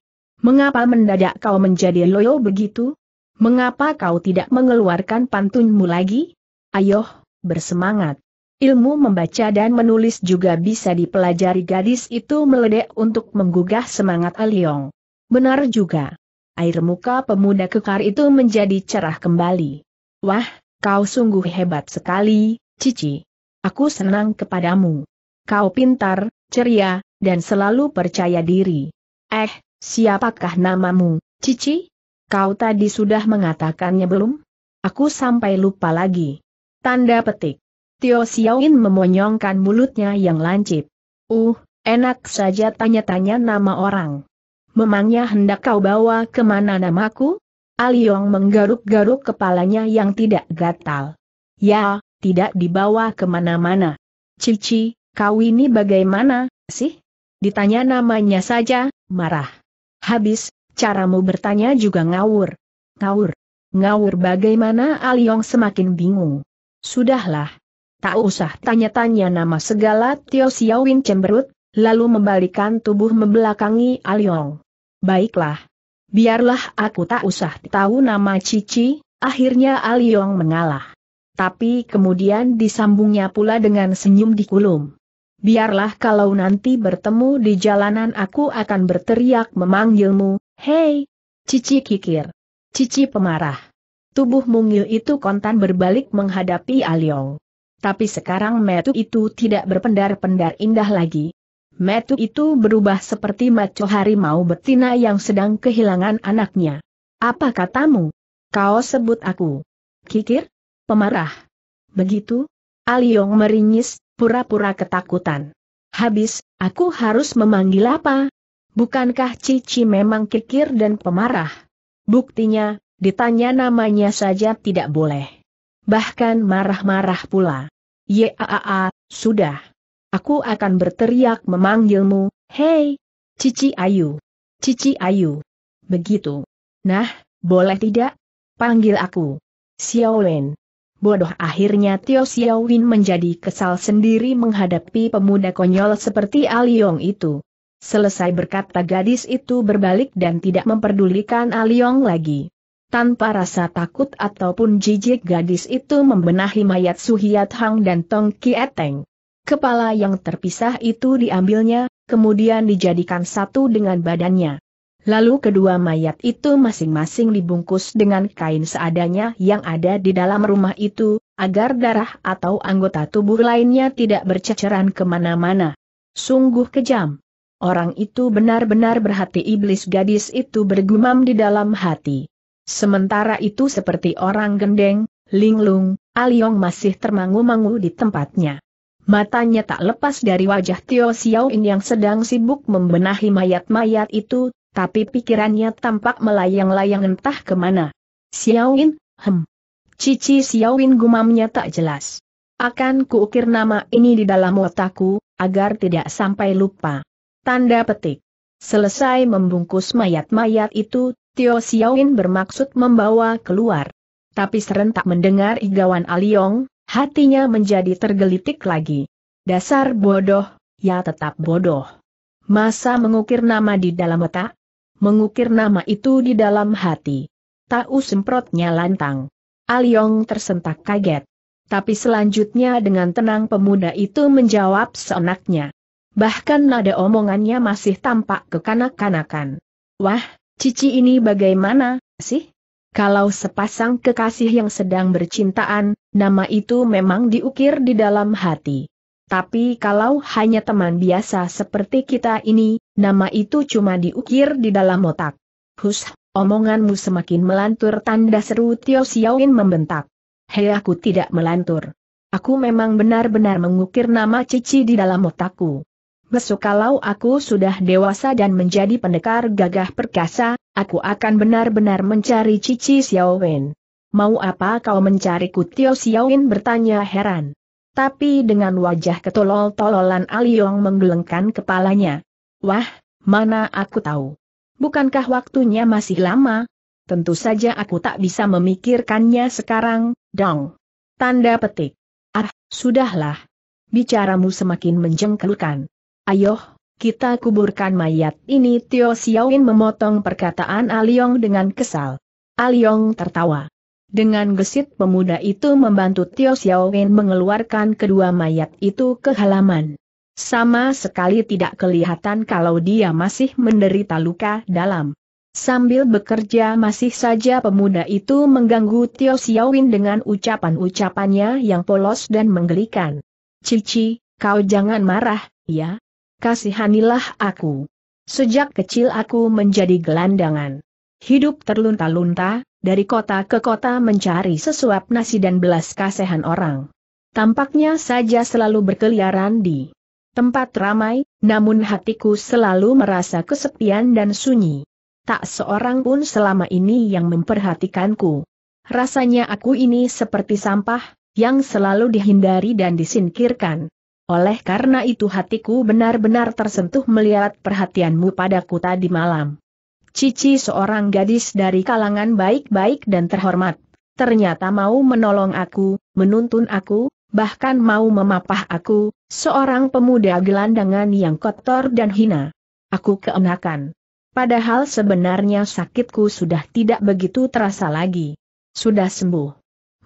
Mengapa mendadak kau menjadi loyo begitu? Mengapa kau tidak mengeluarkan pantunmu lagi? Ayo, bersemangat. Ilmu membaca dan menulis juga bisa dipelajari gadis itu meledek untuk menggugah semangat Aliong. Ah Benar juga. Air muka pemuda kekar itu menjadi cerah kembali. Wah, kau sungguh hebat sekali, Cici. Aku senang kepadamu. Kau pintar, ceria, dan selalu percaya diri. Eh, siapakah namamu, Cici? Kau tadi sudah mengatakannya belum? Aku sampai lupa lagi. Tanda petik. Tio Xiaoin memonyongkan mulutnya yang lancip. Uh, enak saja tanya-tanya nama orang. Memangnya hendak kau bawa kemana namaku? Aliong menggaruk-garuk kepalanya yang tidak gatal. Ya, tidak dibawa kemana-mana. Cici, kau ini bagaimana, sih? Ditanya namanya saja, marah. Habis, caramu bertanya juga ngawur. Ngawur. Ngawur bagaimana Aliong semakin bingung. Sudahlah, Tak usah tanya-tanya nama segala Tio Siawin cemberut, lalu membalikan tubuh membelakangi Aliong. Baiklah. Biarlah aku tak usah tahu nama Cici, akhirnya Aliong mengalah. Tapi kemudian disambungnya pula dengan senyum di kulum. Biarlah kalau nanti bertemu di jalanan aku akan berteriak memanggilmu, hei! Cici kikir. Cici pemarah. Tubuh mungil itu kontan berbalik menghadapi Aliong tapi sekarang metu itu tidak berpendar-pendar indah lagi. Metu itu berubah seperti maco harimau betina yang sedang kehilangan anaknya. Apa katamu? Kau sebut aku. Kikir? Pemarah. Begitu? Aliong meringis, pura-pura ketakutan. Habis, aku harus memanggil apa? Bukankah Cici memang kikir dan pemarah? Buktinya, ditanya namanya saja tidak boleh. Bahkan marah-marah pula. Yaa, sudah. Aku akan berteriak memanggilmu, hei, Cici Ayu. Cici Ayu. Begitu. Nah, boleh tidak? Panggil aku. Xiao Wen. Bodoh akhirnya Tio Xiao Wen menjadi kesal sendiri menghadapi pemuda konyol seperti Aliong itu. Selesai berkata gadis itu berbalik dan tidak memperdulikan Aliong lagi tanpa rasa takut ataupun jijik gadis itu membenahi mayat Suhiat Hang dan Tong Kieteng. Kepala yang terpisah itu diambilnya, kemudian dijadikan satu dengan badannya. Lalu kedua mayat itu masing-masing dibungkus dengan kain seadanya yang ada di dalam rumah itu, agar darah atau anggota tubuh lainnya tidak berceceran kemana-mana. Sungguh kejam. Orang itu benar-benar berhati iblis gadis itu bergumam di dalam hati. Sementara itu seperti orang gendeng, linglung, Aliong masih termangu-mangu di tempatnya. Matanya tak lepas dari wajah Tio Xiaoin yang sedang sibuk membenahi mayat-mayat itu, tapi pikirannya tampak melayang-layang entah kemana. Xiaoin, hem. Cici Xiaoin gumamnya tak jelas. Akan kuukir nama ini di dalam otakku, agar tidak sampai lupa. Tanda petik. Selesai membungkus mayat-mayat itu, Tio Xiaoin bermaksud membawa keluar. Tapi serentak mendengar igawan Aliong, hatinya menjadi tergelitik lagi. Dasar bodoh, ya tetap bodoh. Masa mengukir nama di dalam otak? Mengukir nama itu di dalam hati. Tahu semprotnya lantang. Aliong tersentak kaget. Tapi selanjutnya dengan tenang pemuda itu menjawab seenaknya. Bahkan nada omongannya masih tampak kekanak-kanakan. Wah, Cici ini bagaimana, sih? Kalau sepasang kekasih yang sedang bercintaan, nama itu memang diukir di dalam hati. Tapi kalau hanya teman biasa seperti kita ini, nama itu cuma diukir di dalam otak. Hus, omonganmu semakin melantur tanda seru Tio Xiaoin membentak. Hei aku tidak melantur. Aku memang benar-benar mengukir nama Cici di dalam otakku besok kalau aku sudah dewasa dan menjadi pendekar gagah perkasa, aku akan benar-benar mencari Cici Xiao Wen. Mau apa kau mencari mencariku Tio Wen bertanya heran. Tapi dengan wajah ketolol-tololan Aliong menggelengkan kepalanya. Wah, mana aku tahu. Bukankah waktunya masih lama? Tentu saja aku tak bisa memikirkannya sekarang, dong. Tanda petik. Ah, sudahlah. Bicaramu semakin menjengkelkan. Ayo, kita kuburkan mayat ini Tio Xiaoin memotong perkataan Aliong dengan kesal. Aliong tertawa. Dengan gesit pemuda itu membantu Tio Xiaoin mengeluarkan kedua mayat itu ke halaman. Sama sekali tidak kelihatan kalau dia masih menderita luka dalam. Sambil bekerja masih saja pemuda itu mengganggu Tio Siawin dengan ucapan-ucapannya yang polos dan menggelikan. Cici, kau jangan marah, ya kasihanilah aku. Sejak kecil aku menjadi gelandangan. Hidup terlunta-lunta, dari kota ke kota mencari sesuap nasi dan belas kasihan orang. Tampaknya saja selalu berkeliaran di tempat ramai, namun hatiku selalu merasa kesepian dan sunyi. Tak seorang pun selama ini yang memperhatikanku. Rasanya aku ini seperti sampah, yang selalu dihindari dan disingkirkan. Oleh karena itu hatiku benar-benar tersentuh melihat perhatianmu padaku tadi malam. Cici seorang gadis dari kalangan baik-baik dan terhormat. Ternyata mau menolong aku, menuntun aku, bahkan mau memapah aku, seorang pemuda gelandangan yang kotor dan hina. Aku keenakan. Padahal sebenarnya sakitku sudah tidak begitu terasa lagi. Sudah sembuh.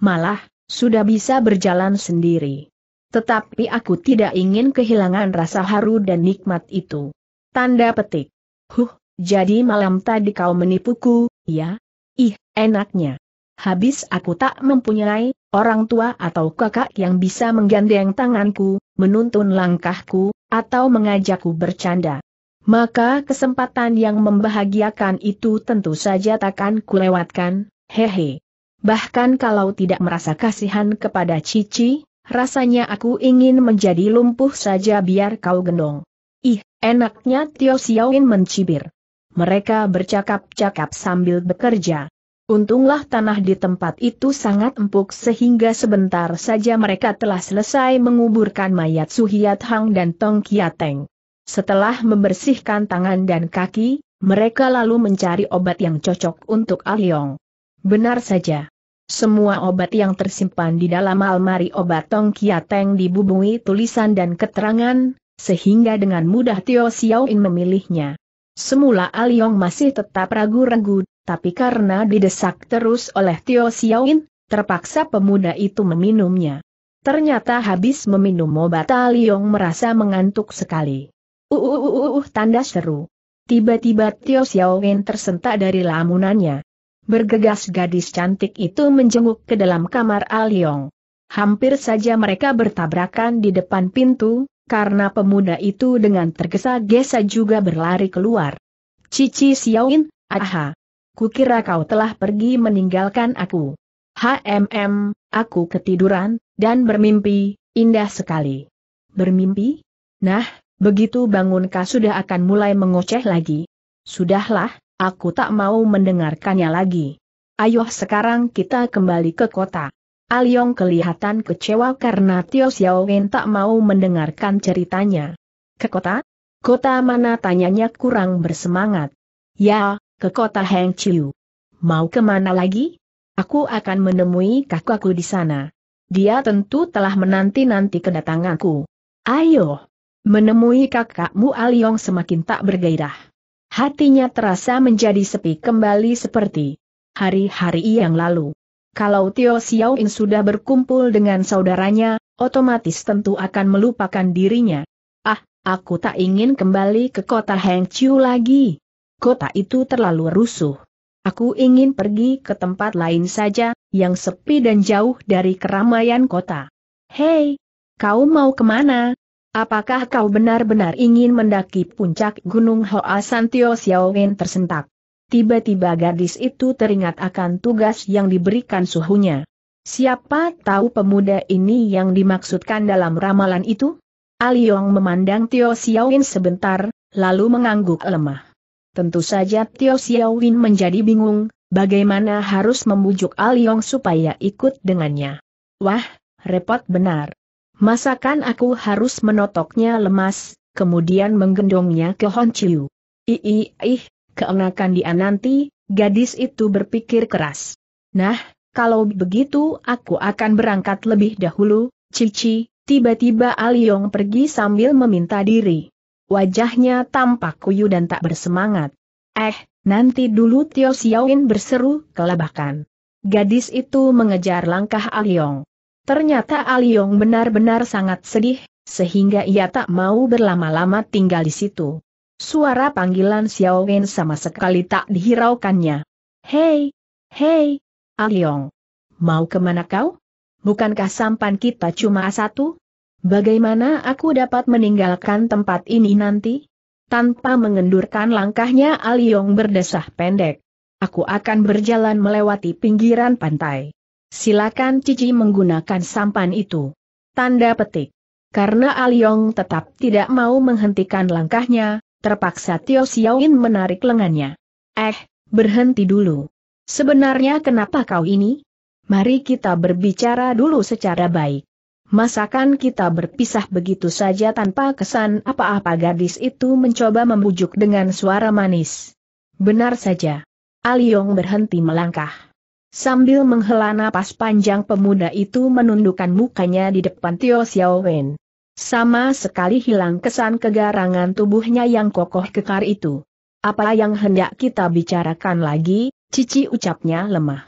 Malah, sudah bisa berjalan sendiri. Tetapi aku tidak ingin kehilangan rasa haru dan nikmat itu. Tanda petik. Huh, jadi malam tadi kau menipuku, ya? Ih, enaknya. Habis aku tak mempunyai orang tua atau kakak yang bisa menggandeng tanganku, menuntun langkahku, atau mengajakku bercanda. Maka kesempatan yang membahagiakan itu tentu saja takkan kulewatkan, hehe. Bahkan kalau tidak merasa kasihan kepada Cici, rasanya aku ingin menjadi lumpuh saja biar kau gendong. Ih, enaknya Tio Xiaoin mencibir. Mereka bercakap-cakap sambil bekerja. Untunglah tanah di tempat itu sangat empuk sehingga sebentar saja mereka telah selesai menguburkan mayat Suhiat Hang dan Tong Kiateng. Setelah membersihkan tangan dan kaki, mereka lalu mencari obat yang cocok untuk Aliong. Benar saja. Semua obat yang tersimpan di dalam almari obat Tong Kiateng dibubungi tulisan dan keterangan, sehingga dengan mudah Tio Xiaoin memilihnya. Semula Aliong masih tetap ragu-ragu, tapi karena didesak terus oleh Tio Xiaoin, terpaksa pemuda itu meminumnya. Ternyata habis meminum obat Aliong merasa mengantuk sekali. Uh, uh, uh, uh, uh tanda seru. Tiba-tiba Tio Xiaoin tersentak dari lamunannya. Bergegas gadis cantik itu menjenguk ke dalam kamar Aliong. Hampir saja mereka bertabrakan di depan pintu, karena pemuda itu dengan tergesa-gesa juga berlari keluar. Cici Xiaoin, aha. Kukira kau telah pergi meninggalkan aku. HMM, aku ketiduran, dan bermimpi, indah sekali. Bermimpi? Nah, begitu bangunkah sudah akan mulai mengoceh lagi. Sudahlah, Aku tak mau mendengarkannya lagi. Ayo sekarang kita kembali ke kota. Aliong kelihatan kecewa karena Tio Xiaowen tak mau mendengarkan ceritanya. Ke kota? Kota mana tanyanya kurang bersemangat. Ya, ke kota Hangzhou. Mau kemana lagi? Aku akan menemui kakakku di sana. Dia tentu telah menanti-nanti kedatanganku. Ayo! Menemui kakakmu Aliong semakin tak bergairah. Hatinya terasa menjadi sepi kembali seperti hari-hari yang lalu. Kalau Tio Xiaoin sudah berkumpul dengan saudaranya, otomatis tentu akan melupakan dirinya. Ah, aku tak ingin kembali ke kota Hengqiu lagi. Kota itu terlalu rusuh. Aku ingin pergi ke tempat lain saja, yang sepi dan jauh dari keramaian kota. Hei, kau mau kemana? Apakah kau benar-benar ingin mendaki puncak Gunung Hoa Santio Wen tersentak? Tiba-tiba gadis itu teringat akan tugas yang diberikan suhunya. Siapa tahu pemuda ini yang dimaksudkan dalam ramalan itu? Aliong memandang Tio Xiaowin sebentar, lalu mengangguk lemah. Tentu saja Tio Xiaowin menjadi bingung, bagaimana harus membujuk Aliong supaya ikut dengannya. Wah, repot benar. Masakan aku harus menotoknya lemas, kemudian menggendongnya ke Honciu. Ii, ih, keenakan dia nanti, gadis itu berpikir keras. Nah, kalau begitu aku akan berangkat lebih dahulu, Cici, tiba-tiba Aliong pergi sambil meminta diri. Wajahnya tampak kuyu dan tak bersemangat. Eh, nanti dulu Tio Xiaoin berseru, kelabakan. Gadis itu mengejar langkah Aliong. Ternyata Aliong benar-benar sangat sedih, sehingga ia tak mau berlama-lama tinggal di situ. Suara panggilan Xiao Wen sama sekali tak dihiraukannya. Hei, hei, Aliong. Mau kemana kau? Bukankah sampan kita cuma satu? Bagaimana aku dapat meninggalkan tempat ini nanti? Tanpa mengendurkan langkahnya Aliong berdesah pendek. Aku akan berjalan melewati pinggiran pantai. Silakan Cici menggunakan sampan itu. Tanda petik. Karena Aliong tetap tidak mau menghentikan langkahnya, terpaksa Tio Xiaoin menarik lengannya. Eh, berhenti dulu. Sebenarnya kenapa kau ini? Mari kita berbicara dulu secara baik. Masakan kita berpisah begitu saja tanpa kesan apa-apa gadis itu mencoba membujuk dengan suara manis. Benar saja. Aliong berhenti melangkah. Sambil menghela napas panjang pemuda itu menundukkan mukanya di depan Tio Xiao Wen. Sama sekali hilang kesan kegarangan tubuhnya yang kokoh kekar itu. Apa yang hendak kita bicarakan lagi, Cici ucapnya lemah.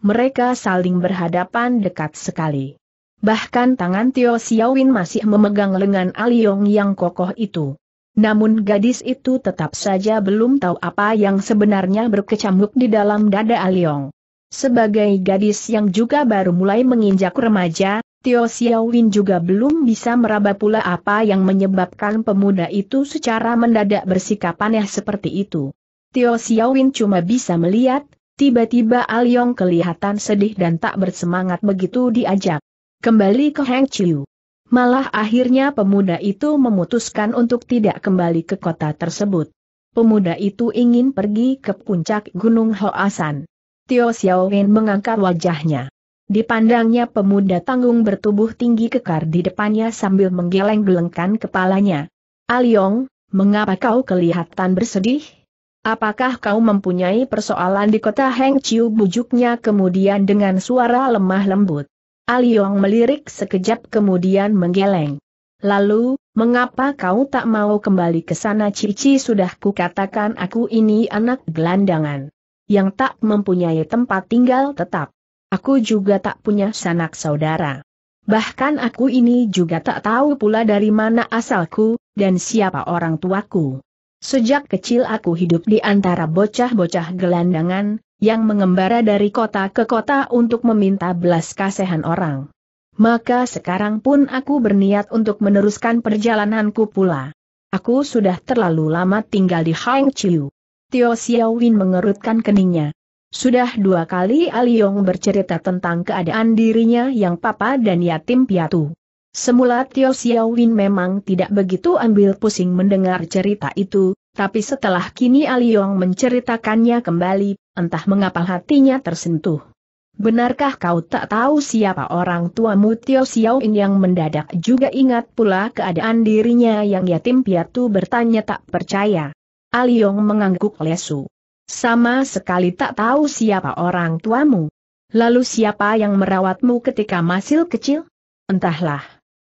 Mereka saling berhadapan dekat sekali. Bahkan tangan Tio Xiao Wen masih memegang lengan Aliong yang kokoh itu. Namun gadis itu tetap saja belum tahu apa yang sebenarnya berkecamuk di dalam dada Aliong. Sebagai gadis yang juga baru mulai menginjak remaja, Tio Xiaowin juga belum bisa meraba pula apa yang menyebabkan pemuda itu secara mendadak bersikap aneh seperti itu. Tio Xiaowin cuma bisa melihat, tiba-tiba Aliong kelihatan sedih dan tak bersemangat begitu diajak. Kembali ke Heng Chiu. Malah akhirnya pemuda itu memutuskan untuk tidak kembali ke kota tersebut. Pemuda itu ingin pergi ke puncak Gunung Hoasan. Tio Xiaowen mengangkat wajahnya. Dipandangnya pemuda tanggung bertubuh tinggi kekar di depannya sambil menggeleng-gelengkan kepalanya. Aliong, mengapa kau kelihatan bersedih? Apakah kau mempunyai persoalan di kota Heng Chiu bujuknya kemudian dengan suara lemah lembut? Aliong melirik sekejap kemudian menggeleng. Lalu, mengapa kau tak mau kembali ke sana Cici sudah kukatakan aku ini anak gelandangan yang tak mempunyai tempat tinggal tetap. Aku juga tak punya sanak saudara. Bahkan aku ini juga tak tahu pula dari mana asalku, dan siapa orang tuaku. Sejak kecil aku hidup di antara bocah-bocah gelandangan, yang mengembara dari kota ke kota untuk meminta belas kasihan orang. Maka sekarang pun aku berniat untuk meneruskan perjalananku pula. Aku sudah terlalu lama tinggal di Hangzhou. Tio Xiaowin mengerutkan keningnya. Sudah dua kali Aliong bercerita tentang keadaan dirinya yang papa dan yatim piatu. Semula Tio Xiaowin memang tidak begitu ambil pusing mendengar cerita itu, tapi setelah kini Aliong menceritakannya kembali, entah mengapa hatinya tersentuh. Benarkah kau tak tahu siapa orang tuamu Tio Xiaowin yang mendadak juga ingat pula keadaan dirinya yang yatim piatu bertanya tak percaya. Aliong mengangguk lesu. Sama sekali tak tahu siapa orang tuamu. Lalu siapa yang merawatmu ketika masih kecil? Entahlah.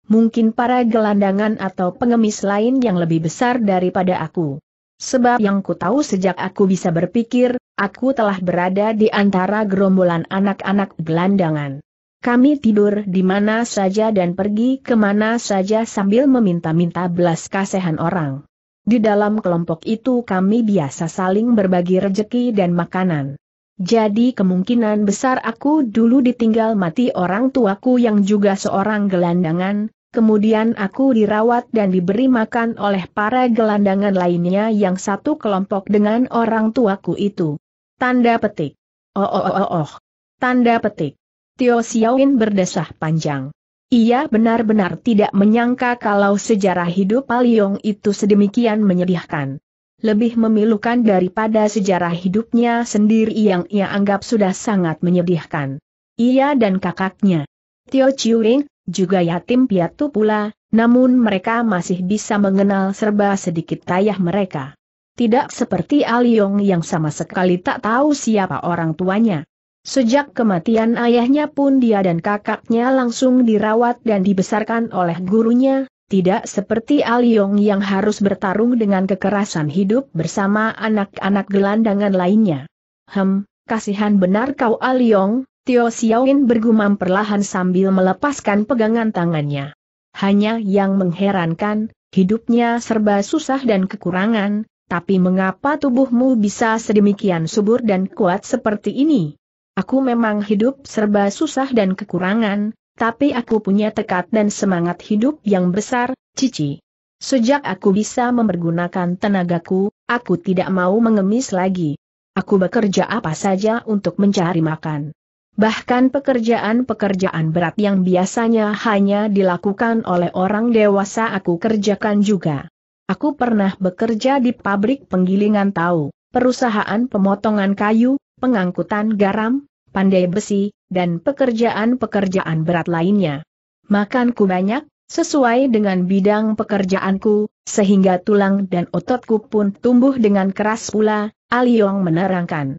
Mungkin para gelandangan atau pengemis lain yang lebih besar daripada aku. Sebab yang ku tahu sejak aku bisa berpikir, aku telah berada di antara gerombolan anak-anak gelandangan. Kami tidur di mana saja dan pergi ke mana saja sambil meminta-minta belas kasihan orang. Di dalam kelompok itu kami biasa saling berbagi rejeki dan makanan. Jadi kemungkinan besar aku dulu ditinggal mati orang tuaku yang juga seorang gelandangan, kemudian aku dirawat dan diberi makan oleh para gelandangan lainnya yang satu kelompok dengan orang tuaku itu. Tanda petik. Oh oh oh oh. oh. Tanda petik. Tio Xiaoin berdesah panjang. Ia benar-benar tidak menyangka kalau sejarah hidup Aliong itu sedemikian menyedihkan. Lebih memilukan daripada sejarah hidupnya sendiri yang ia anggap sudah sangat menyedihkan. Ia dan kakaknya. Tio Chiuing, juga yatim piatu pula, namun mereka masih bisa mengenal serba sedikit ayah mereka. Tidak seperti Aliong yang sama sekali tak tahu siapa orang tuanya. Sejak kematian ayahnya pun dia dan kakaknya langsung dirawat dan dibesarkan oleh gurunya, tidak seperti Aliong yang harus bertarung dengan kekerasan hidup bersama anak-anak gelandangan lainnya. Hem, kasihan benar kau Aliong, Tio Xiaoin bergumam perlahan sambil melepaskan pegangan tangannya. Hanya yang mengherankan, hidupnya serba susah dan kekurangan, tapi mengapa tubuhmu bisa sedemikian subur dan kuat seperti ini? Aku memang hidup serba susah dan kekurangan, tapi aku punya tekad dan semangat hidup yang besar, Cici. Sejak aku bisa mempergunakan tenagaku, aku tidak mau mengemis lagi. Aku bekerja apa saja untuk mencari makan. Bahkan pekerjaan-pekerjaan berat yang biasanya hanya dilakukan oleh orang dewasa aku kerjakan juga. Aku pernah bekerja di pabrik penggilingan tahu, perusahaan pemotongan kayu, pengangkutan garam, pandai besi, dan pekerjaan-pekerjaan berat lainnya. Makanku banyak, sesuai dengan bidang pekerjaanku, sehingga tulang dan ototku pun tumbuh dengan keras pula, Aliong menerangkan.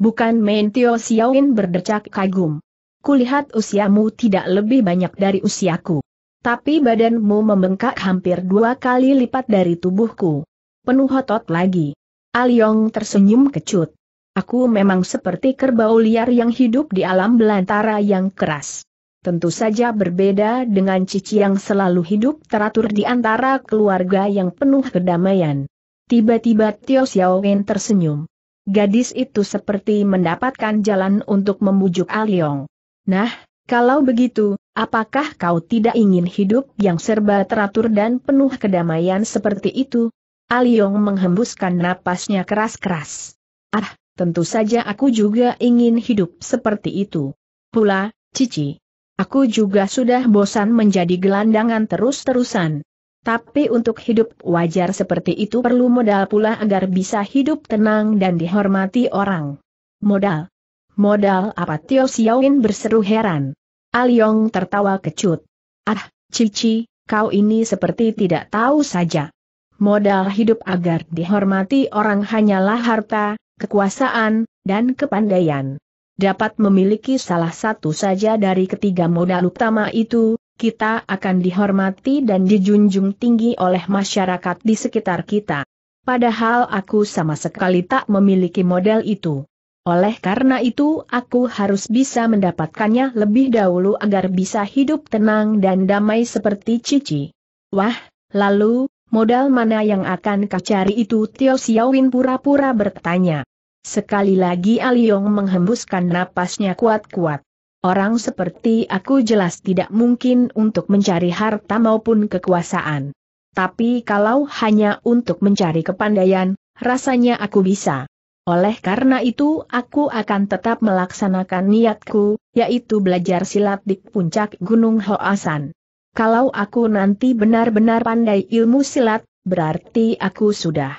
Bukan main Tio Xiaoin berdecak kagum. Kulihat usiamu tidak lebih banyak dari usiaku. Tapi badanmu membengkak hampir dua kali lipat dari tubuhku. Penuh otot lagi. Aliong tersenyum kecut. Aku memang seperti kerbau liar yang hidup di alam belantara yang keras. Tentu saja berbeda dengan Cici yang selalu hidup teratur di antara keluarga yang penuh kedamaian. Tiba-tiba Tio Xiaowen tersenyum. Gadis itu seperti mendapatkan jalan untuk membujuk Aliong. Nah, kalau begitu, apakah kau tidak ingin hidup yang serba teratur dan penuh kedamaian seperti itu? Aliong menghembuskan napasnya keras-keras. Ah, tentu saja aku juga ingin hidup seperti itu. Pula, Cici. Aku juga sudah bosan menjadi gelandangan terus-terusan. Tapi untuk hidup wajar seperti itu perlu modal pula agar bisa hidup tenang dan dihormati orang. Modal. Modal apa Tio Xiaoin berseru heran. Aliong ah tertawa kecut. Ah, Cici, kau ini seperti tidak tahu saja. Modal hidup agar dihormati orang hanyalah harta, kekuasaan, dan kepandaian. Dapat memiliki salah satu saja dari ketiga modal utama itu, kita akan dihormati dan dijunjung tinggi oleh masyarakat di sekitar kita. Padahal aku sama sekali tak memiliki modal itu. Oleh karena itu aku harus bisa mendapatkannya lebih dahulu agar bisa hidup tenang dan damai seperti Cici. Wah, lalu, Modal mana yang akan kau cari itu Tio Siawin pura-pura bertanya. Sekali lagi Aliong menghembuskan napasnya kuat-kuat. Orang seperti aku jelas tidak mungkin untuk mencari harta maupun kekuasaan. Tapi kalau hanya untuk mencari kepandaian, rasanya aku bisa. Oleh karena itu aku akan tetap melaksanakan niatku, yaitu belajar silat di puncak Gunung Hoasan kalau aku nanti benar-benar pandai ilmu silat, berarti aku sudah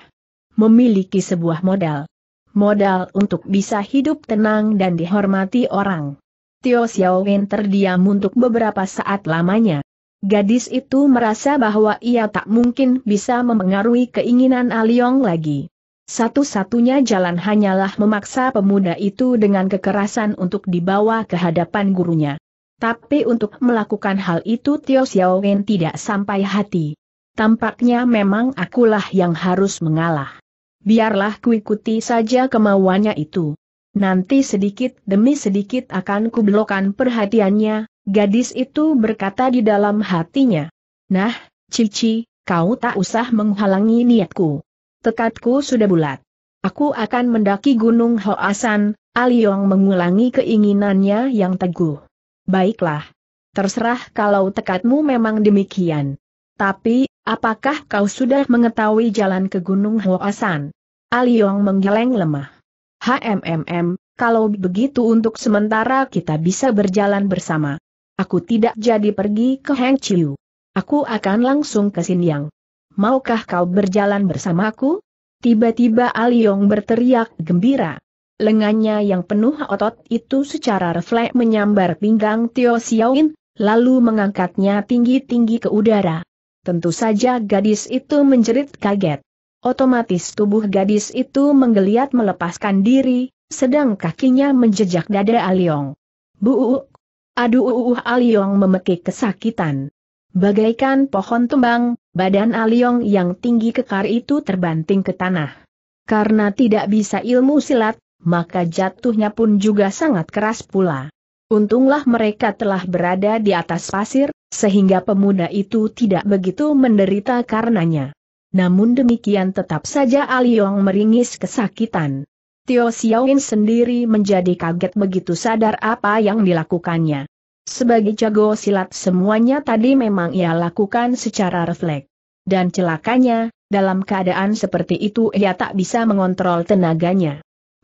memiliki sebuah modal. Modal untuk bisa hidup tenang dan dihormati orang. Tio Xiao Wen terdiam untuk beberapa saat lamanya. Gadis itu merasa bahwa ia tak mungkin bisa mempengaruhi keinginan Aliong ah lagi. Satu-satunya jalan hanyalah memaksa pemuda itu dengan kekerasan untuk dibawa ke hadapan gurunya. Tapi untuk melakukan hal itu Tio Xiao Wen tidak sampai hati. Tampaknya memang akulah yang harus mengalah. Biarlah kuikuti saja kemauannya itu. Nanti sedikit demi sedikit akan kublokan perhatiannya, gadis itu berkata di dalam hatinya. Nah, Cici, kau tak usah menghalangi niatku. Tekadku sudah bulat. Aku akan mendaki Gunung Hoasan, Aliong mengulangi keinginannya yang teguh. Baiklah. Terserah kalau tekadmu memang demikian. Tapi, apakah kau sudah mengetahui jalan ke Gunung Hoasan? Aliong menggeleng lemah. HMMM, kalau begitu untuk sementara kita bisa berjalan bersama. Aku tidak jadi pergi ke Heng Chiu. Aku akan langsung ke Sinyang. Maukah kau berjalan bersamaku? Tiba-tiba Aliong berteriak gembira lengannya yang penuh otot itu secara refleks menyambar pinggang Tio Xiaoin, lalu mengangkatnya tinggi-tinggi ke udara. Tentu saja gadis itu menjerit kaget. Otomatis tubuh gadis itu menggeliat melepaskan diri, sedang kakinya menjejak dada Aliong. Buuk! Aduh Aliong memekik kesakitan. Bagaikan pohon tumbang, badan Aliong yang tinggi kekar itu terbanting ke tanah. Karena tidak bisa ilmu silat, maka jatuhnya pun juga sangat keras pula. Untunglah mereka telah berada di atas pasir, sehingga pemuda itu tidak begitu menderita karenanya. Namun demikian tetap saja Aliong meringis kesakitan. Tio Xiaoin sendiri menjadi kaget begitu sadar apa yang dilakukannya. Sebagai jago silat semuanya tadi memang ia lakukan secara refleks. Dan celakanya, dalam keadaan seperti itu ia tak bisa mengontrol tenaganya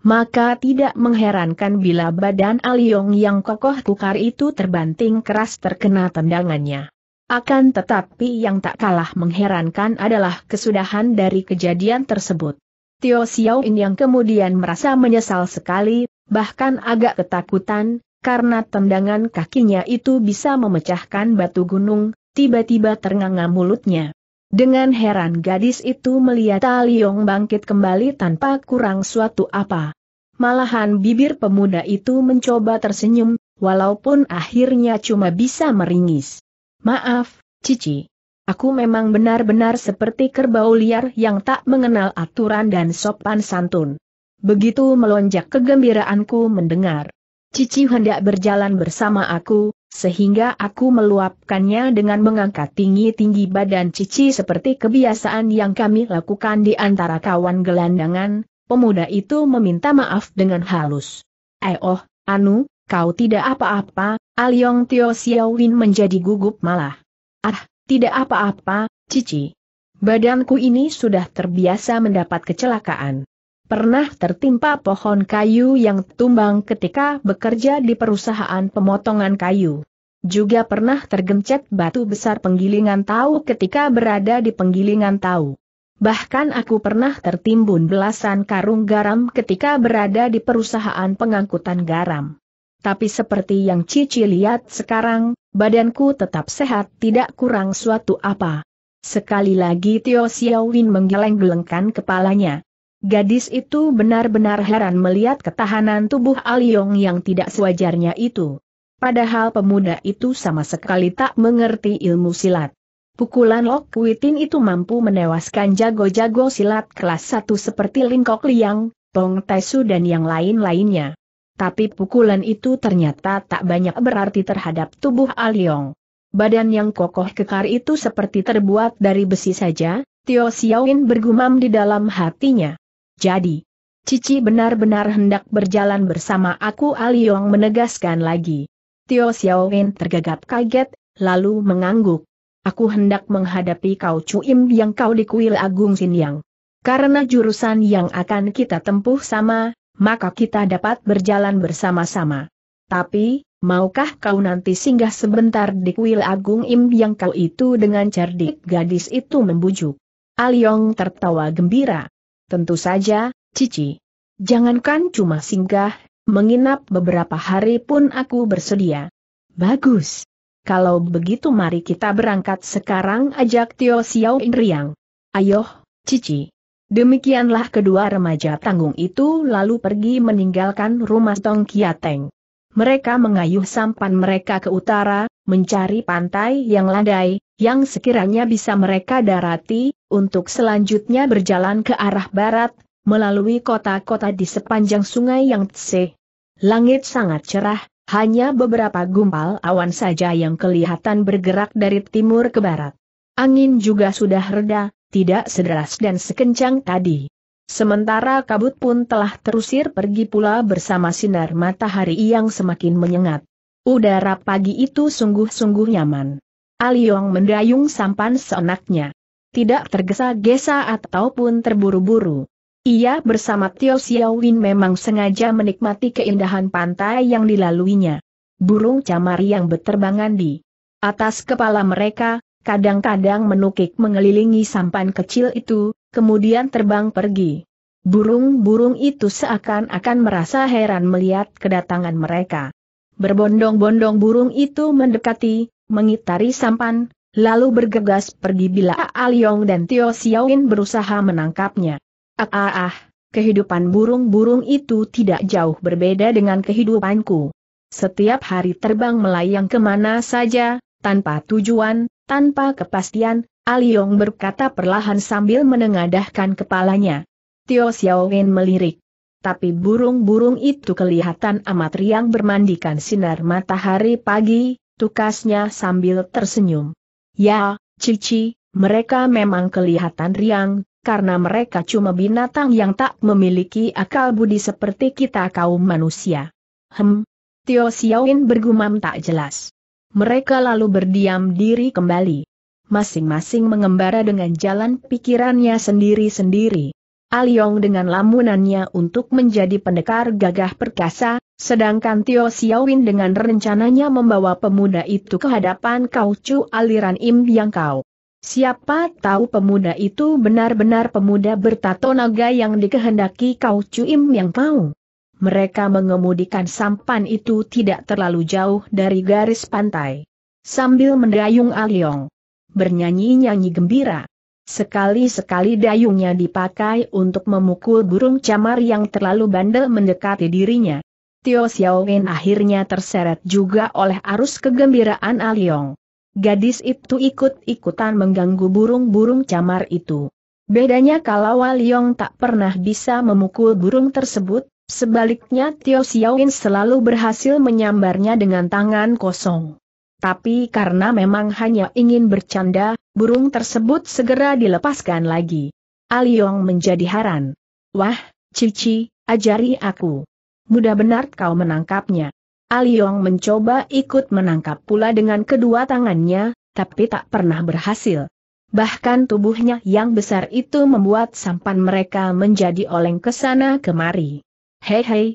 maka tidak mengherankan bila badan Aliong yang kokoh kukar itu terbanting keras terkena tendangannya. Akan tetapi yang tak kalah mengherankan adalah kesudahan dari kejadian tersebut. Tio Xiaoin yang kemudian merasa menyesal sekali, bahkan agak ketakutan, karena tendangan kakinya itu bisa memecahkan batu gunung, tiba-tiba ternganga mulutnya. Dengan heran gadis itu melihat Taliong bangkit kembali tanpa kurang suatu apa. Malahan bibir pemuda itu mencoba tersenyum, walaupun akhirnya cuma bisa meringis. Maaf, Cici. Aku memang benar-benar seperti kerbau liar yang tak mengenal aturan dan sopan santun. Begitu melonjak kegembiraanku mendengar. Cici hendak berjalan bersama aku, sehingga aku meluapkannya dengan mengangkat tinggi-tinggi badan cici seperti kebiasaan yang kami lakukan di antara kawan gelandangan, pemuda itu meminta maaf dengan halus. Eh oh, Anu, kau tidak apa-apa, Aliong ah Tio Xiaowin menjadi gugup malah. Ah, tidak apa-apa, Cici. Badanku ini sudah terbiasa mendapat kecelakaan pernah tertimpa pohon kayu yang tumbang ketika bekerja di perusahaan pemotongan kayu. Juga pernah tergencet batu besar penggilingan tahu ketika berada di penggilingan tahu. Bahkan aku pernah tertimbun belasan karung garam ketika berada di perusahaan pengangkutan garam. Tapi seperti yang Cici lihat sekarang, badanku tetap sehat tidak kurang suatu apa. Sekali lagi Tio Xiaowin menggeleng-gelengkan kepalanya. Gadis itu benar-benar heran melihat ketahanan tubuh Aliong ah yang tidak sewajarnya itu. Padahal pemuda itu sama sekali tak mengerti ilmu silat. Pukulan Lok Kuitin itu mampu menewaskan jago-jago silat kelas 1 seperti Lingkok Liang, Tong Taisu dan yang lain-lainnya. Tapi pukulan itu ternyata tak banyak berarti terhadap tubuh Aliong. Ah Badan yang kokoh kekar itu seperti terbuat dari besi saja, Tio Xiaoin bergumam di dalam hatinya. Jadi, Cici benar-benar hendak berjalan bersama aku Aliong ah menegaskan lagi. Tio Xiaowen tergagap kaget, lalu mengangguk. Aku hendak menghadapi kau Cuim yang kau di Kuil Agung Sinyang. Karena jurusan yang akan kita tempuh sama, maka kita dapat berjalan bersama-sama. Tapi, maukah kau nanti singgah sebentar di kuil Agung Im yang kau itu dengan cerdik gadis itu membujuk? Aliong ah tertawa gembira. Tentu saja, Cici. Jangankan cuma singgah, menginap beberapa hari pun aku bersedia. Bagus. Kalau begitu mari kita berangkat sekarang ajak Tio Xiao Inriang. Ayoh, Cici. Demikianlah kedua remaja tanggung itu lalu pergi meninggalkan rumah Tong Kiateng. Mereka mengayuh sampan mereka ke utara, mencari pantai yang landai, yang sekiranya bisa mereka darati, untuk selanjutnya berjalan ke arah barat, melalui kota-kota di sepanjang sungai yang Tse. Langit sangat cerah, hanya beberapa gumpal awan saja yang kelihatan bergerak dari timur ke barat. Angin juga sudah reda, tidak sederas dan sekencang tadi. Sementara kabut pun telah terusir pergi pula bersama sinar matahari yang semakin menyengat. Udara pagi itu sungguh-sungguh nyaman. Aliong mendayung sampan seenaknya. Tidak tergesa-gesa ataupun terburu-buru. Ia bersama Tio Xiaowin memang sengaja menikmati keindahan pantai yang dilaluinya. Burung camar yang beterbangan di atas kepala mereka, kadang-kadang menukik mengelilingi sampan kecil itu, kemudian terbang pergi. Burung-burung itu seakan-akan merasa heran melihat kedatangan mereka. Berbondong-bondong burung itu mendekati, mengitari sampan, lalu bergegas pergi bila Aliong dan Tio Xiaoin berusaha menangkapnya. Ah ah ah, kehidupan burung-burung itu tidak jauh berbeda dengan kehidupanku. Setiap hari terbang melayang kemana saja, tanpa tujuan, tanpa kepastian, Aliong berkata perlahan sambil menengadahkan kepalanya. Tio Xiaoin melirik tapi burung-burung itu kelihatan amat riang bermandikan sinar matahari pagi, tukasnya sambil tersenyum. Ya, Cici, mereka memang kelihatan riang, karena mereka cuma binatang yang tak memiliki akal budi seperti kita kaum manusia. Hem, Tio Xiaoin bergumam tak jelas. Mereka lalu berdiam diri kembali. Masing-masing mengembara dengan jalan pikirannya sendiri-sendiri. Aliong dengan lamunannya untuk menjadi pendekar gagah perkasa, sedangkan Tio Xiaowin dengan rencananya membawa pemuda itu ke hadapan Kau Chu aliran Im Yang Kau. Siapa tahu pemuda itu benar-benar pemuda bertato naga yang dikehendaki Kau Chu Im Yang Kau. Mereka mengemudikan sampan itu tidak terlalu jauh dari garis pantai. Sambil mendayung Aliong bernyanyi-nyanyi gembira. Sekali-sekali dayungnya dipakai untuk memukul burung camar yang terlalu bandel mendekati dirinya. Tio Xiaowen akhirnya terseret juga oleh arus kegembiraan Aliong. Gadis itu ikut-ikutan mengganggu burung-burung camar itu. Bedanya kalau Aliong tak pernah bisa memukul burung tersebut, sebaliknya Tio Xiaowen selalu berhasil menyambarnya dengan tangan kosong. Tapi karena memang hanya ingin bercanda, burung tersebut segera dilepaskan lagi. Aliong menjadi heran. Wah, Cici, ajari aku. Mudah benar kau menangkapnya. Aliong mencoba ikut menangkap pula dengan kedua tangannya, tapi tak pernah berhasil. Bahkan tubuhnya yang besar itu membuat sampan mereka menjadi oleng ke sana kemari. Hei hei,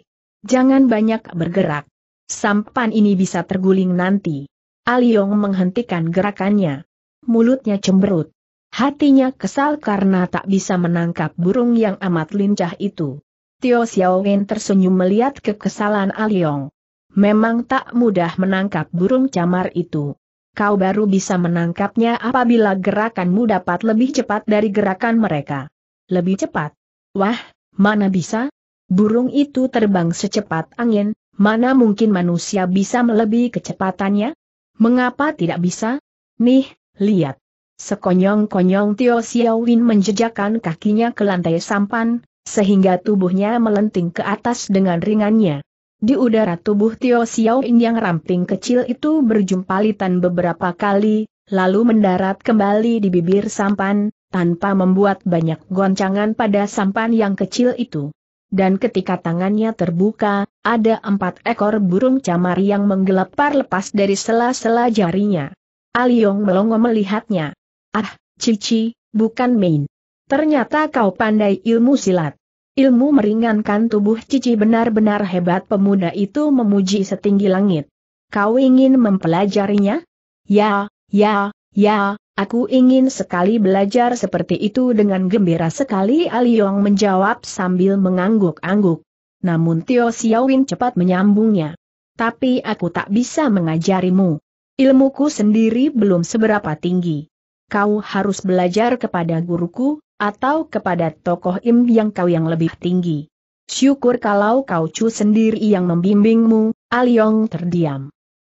jangan banyak bergerak. Sampan ini bisa terguling nanti. Aliong menghentikan gerakannya mulutnya cemberut. Hatinya kesal karena tak bisa menangkap burung yang amat lincah itu. Tio Xiao Wen tersenyum melihat kekesalan Aliong. Memang tak mudah menangkap burung camar itu. Kau baru bisa menangkapnya apabila gerakanmu dapat lebih cepat dari gerakan mereka. Lebih cepat? Wah, mana bisa? Burung itu terbang secepat angin, mana mungkin manusia bisa melebihi kecepatannya? Mengapa tidak bisa? Nih, lihat. Sekonyong-konyong Tio Xiaowin menjejakkan kakinya ke lantai sampan, sehingga tubuhnya melenting ke atas dengan ringannya. Di udara tubuh Tio Xiaowin yang ramping kecil itu berjumpa berjumpalitan beberapa kali, lalu mendarat kembali di bibir sampan, tanpa membuat banyak goncangan pada sampan yang kecil itu. Dan ketika tangannya terbuka, ada empat ekor burung camar yang menggelepar lepas dari sela-sela jarinya. Aliong melongo melihatnya. Ah, Cici, bukan main. Ternyata kau pandai ilmu silat. Ilmu meringankan tubuh Cici benar-benar hebat pemuda itu memuji setinggi langit. Kau ingin mempelajarinya? Ya, ya, ya, aku ingin sekali belajar seperti itu dengan gembira sekali Aliong menjawab sambil mengangguk-angguk. Namun Tio Siawin cepat menyambungnya. Tapi aku tak bisa mengajarimu. Ilmuku sendiri belum seberapa tinggi. Kau harus belajar kepada guruku, atau kepada tokoh im yang kau yang lebih tinggi. Syukur kalau kau cu sendiri yang membimbingmu, Aliong ah terdiam.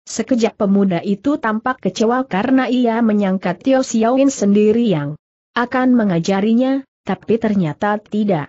Sekejap pemuda itu tampak kecewa karena ia menyangka Tio Xiaoin sendiri yang akan mengajarinya, tapi ternyata tidak.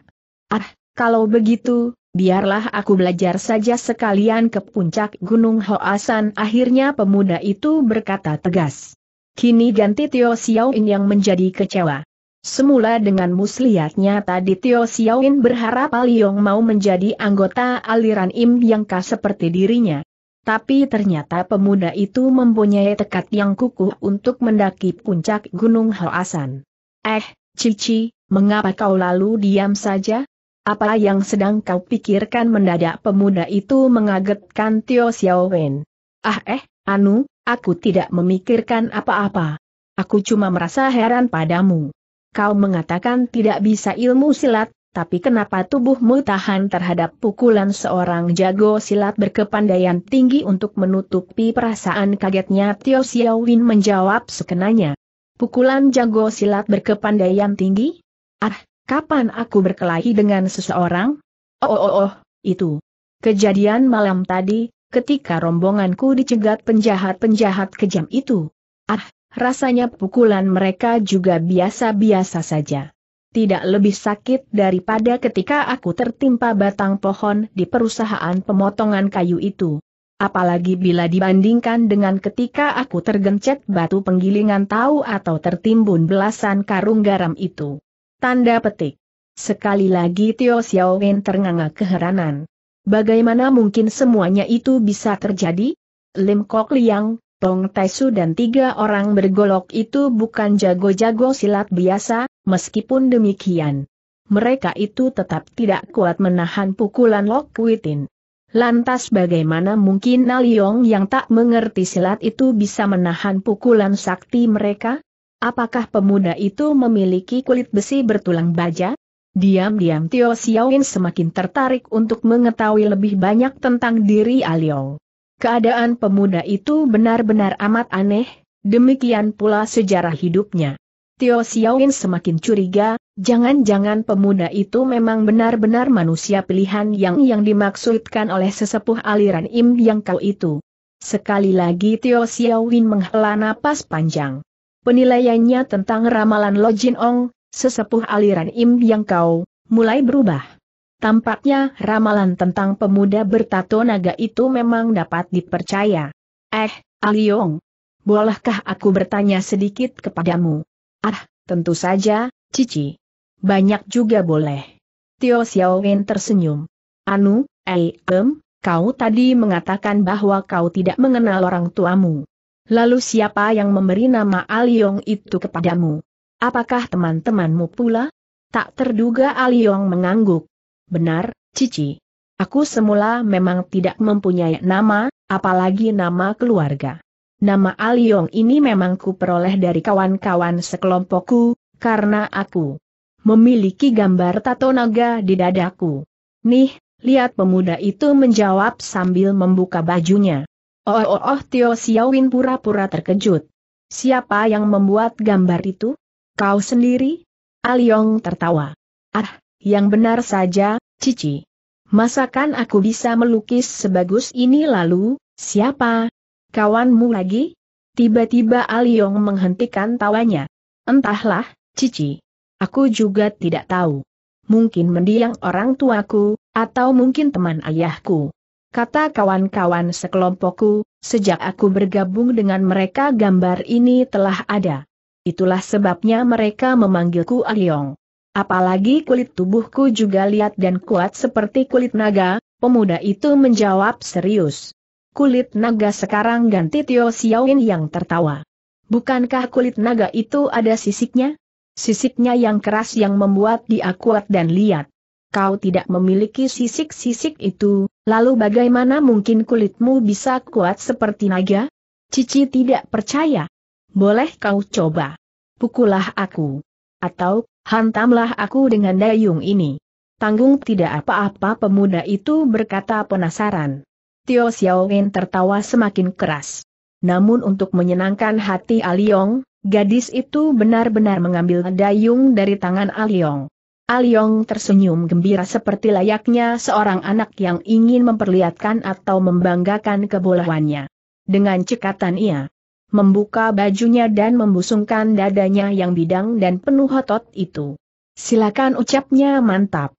Ah, kalau begitu, Biarlah aku belajar saja sekalian ke puncak Gunung Hoasan akhirnya pemuda itu berkata tegas. Kini ganti Tio Xiaoin yang menjadi kecewa. Semula dengan muslihatnya tadi Tio Xiaoin berharap Aliong mau menjadi anggota aliran Im yang khas seperti dirinya. Tapi ternyata pemuda itu mempunyai tekad yang kukuh untuk mendaki puncak Gunung Hoasan. Eh, Cici, mengapa kau lalu diam saja? Apa yang sedang kau pikirkan mendadak pemuda itu mengagetkan Tio Xiao Wen. Ah eh, Anu, aku tidak memikirkan apa-apa. Aku cuma merasa heran padamu. Kau mengatakan tidak bisa ilmu silat, tapi kenapa tubuhmu tahan terhadap pukulan seorang jago silat berkepandaian tinggi untuk menutupi perasaan kagetnya Tio Xiao Wen menjawab sekenanya. Pukulan jago silat berkepandaian tinggi? Ah, Kapan aku berkelahi dengan seseorang? Oh, oh, oh, oh, itu. Kejadian malam tadi, ketika rombonganku dicegat penjahat-penjahat kejam itu. Ah, rasanya pukulan mereka juga biasa-biasa saja. Tidak lebih sakit daripada ketika aku tertimpa batang pohon di perusahaan pemotongan kayu itu. Apalagi bila dibandingkan dengan ketika aku tergencet batu penggilingan tahu atau tertimbun belasan karung garam itu. Tanda petik. Sekali lagi Tio Xiao Wen ternganga keheranan. Bagaimana mungkin semuanya itu bisa terjadi? Lim Kok Liang, Tong Taisu dan tiga orang bergolok itu bukan jago-jago silat biasa, meskipun demikian. Mereka itu tetap tidak kuat menahan pukulan Lok Witin. Lantas bagaimana mungkin Naliong yang tak mengerti silat itu bisa menahan pukulan sakti mereka? Apakah pemuda itu memiliki kulit besi bertulang baja? Diam-diam Tio Xiaoin semakin tertarik untuk mengetahui lebih banyak tentang diri Aliou. Keadaan pemuda itu benar-benar amat aneh, demikian pula sejarah hidupnya. Tio Xiaoin semakin curiga, jangan-jangan pemuda itu memang benar-benar manusia pilihan yang yang dimaksudkan oleh sesepuh aliran Im Yang Kau itu. Sekali lagi Tio Xiaoin menghela napas panjang penilaiannya tentang ramalan Lo Jin Ong, sesepuh aliran Im Yang Kau, mulai berubah. Tampaknya ramalan tentang pemuda bertato naga itu memang dapat dipercaya. Eh, Aliong, ah bolehkah aku bertanya sedikit kepadamu? Ah, tentu saja, Cici. Banyak juga boleh. Tio Xiao Wen tersenyum. Anu, Ei, em, kau tadi mengatakan bahwa kau tidak mengenal orang tuamu. Lalu siapa yang memberi nama Aliong itu kepadamu? Apakah teman-temanmu pula? Tak terduga Aliong mengangguk. Benar, Cici. Aku semula memang tidak mempunyai nama, apalagi nama keluarga. Nama Aliong ini memang ku peroleh dari kawan-kawan sekelompokku, karena aku memiliki gambar tato naga di dadaku. Nih, lihat pemuda itu menjawab sambil membuka bajunya. Oh oh oh Tio Siawin pura-pura terkejut. Siapa yang membuat gambar itu? Kau sendiri? Aliong tertawa. Ah, yang benar saja, Cici. Masakan aku bisa melukis sebagus ini lalu, siapa? Kawanmu lagi? Tiba-tiba Aliong menghentikan tawanya. Entahlah, Cici. Aku juga tidak tahu. Mungkin mendiang orang tuaku, atau mungkin teman ayahku kata kawan-kawan sekelompokku, sejak aku bergabung dengan mereka gambar ini telah ada. Itulah sebabnya mereka memanggilku Aliong. Apalagi kulit tubuhku juga liat dan kuat seperti kulit naga, pemuda itu menjawab serius. Kulit naga sekarang ganti Tio Xiaoyin yang tertawa. Bukankah kulit naga itu ada sisiknya? Sisiknya yang keras yang membuat dia kuat dan liat kau tidak memiliki sisik-sisik itu, lalu bagaimana mungkin kulitmu bisa kuat seperti naga? Cici tidak percaya. Boleh kau coba. pukullah aku. Atau, hantamlah aku dengan dayung ini. Tanggung tidak apa-apa pemuda itu berkata penasaran. Tio Wen tertawa semakin keras. Namun untuk menyenangkan hati Aliong, gadis itu benar-benar mengambil dayung dari tangan Aliong. Aliong tersenyum gembira seperti layaknya seorang anak yang ingin memperlihatkan atau membanggakan kebolehannya. Dengan cekatan ia membuka bajunya dan membusungkan dadanya yang bidang dan penuh otot itu. Silakan ucapnya mantap.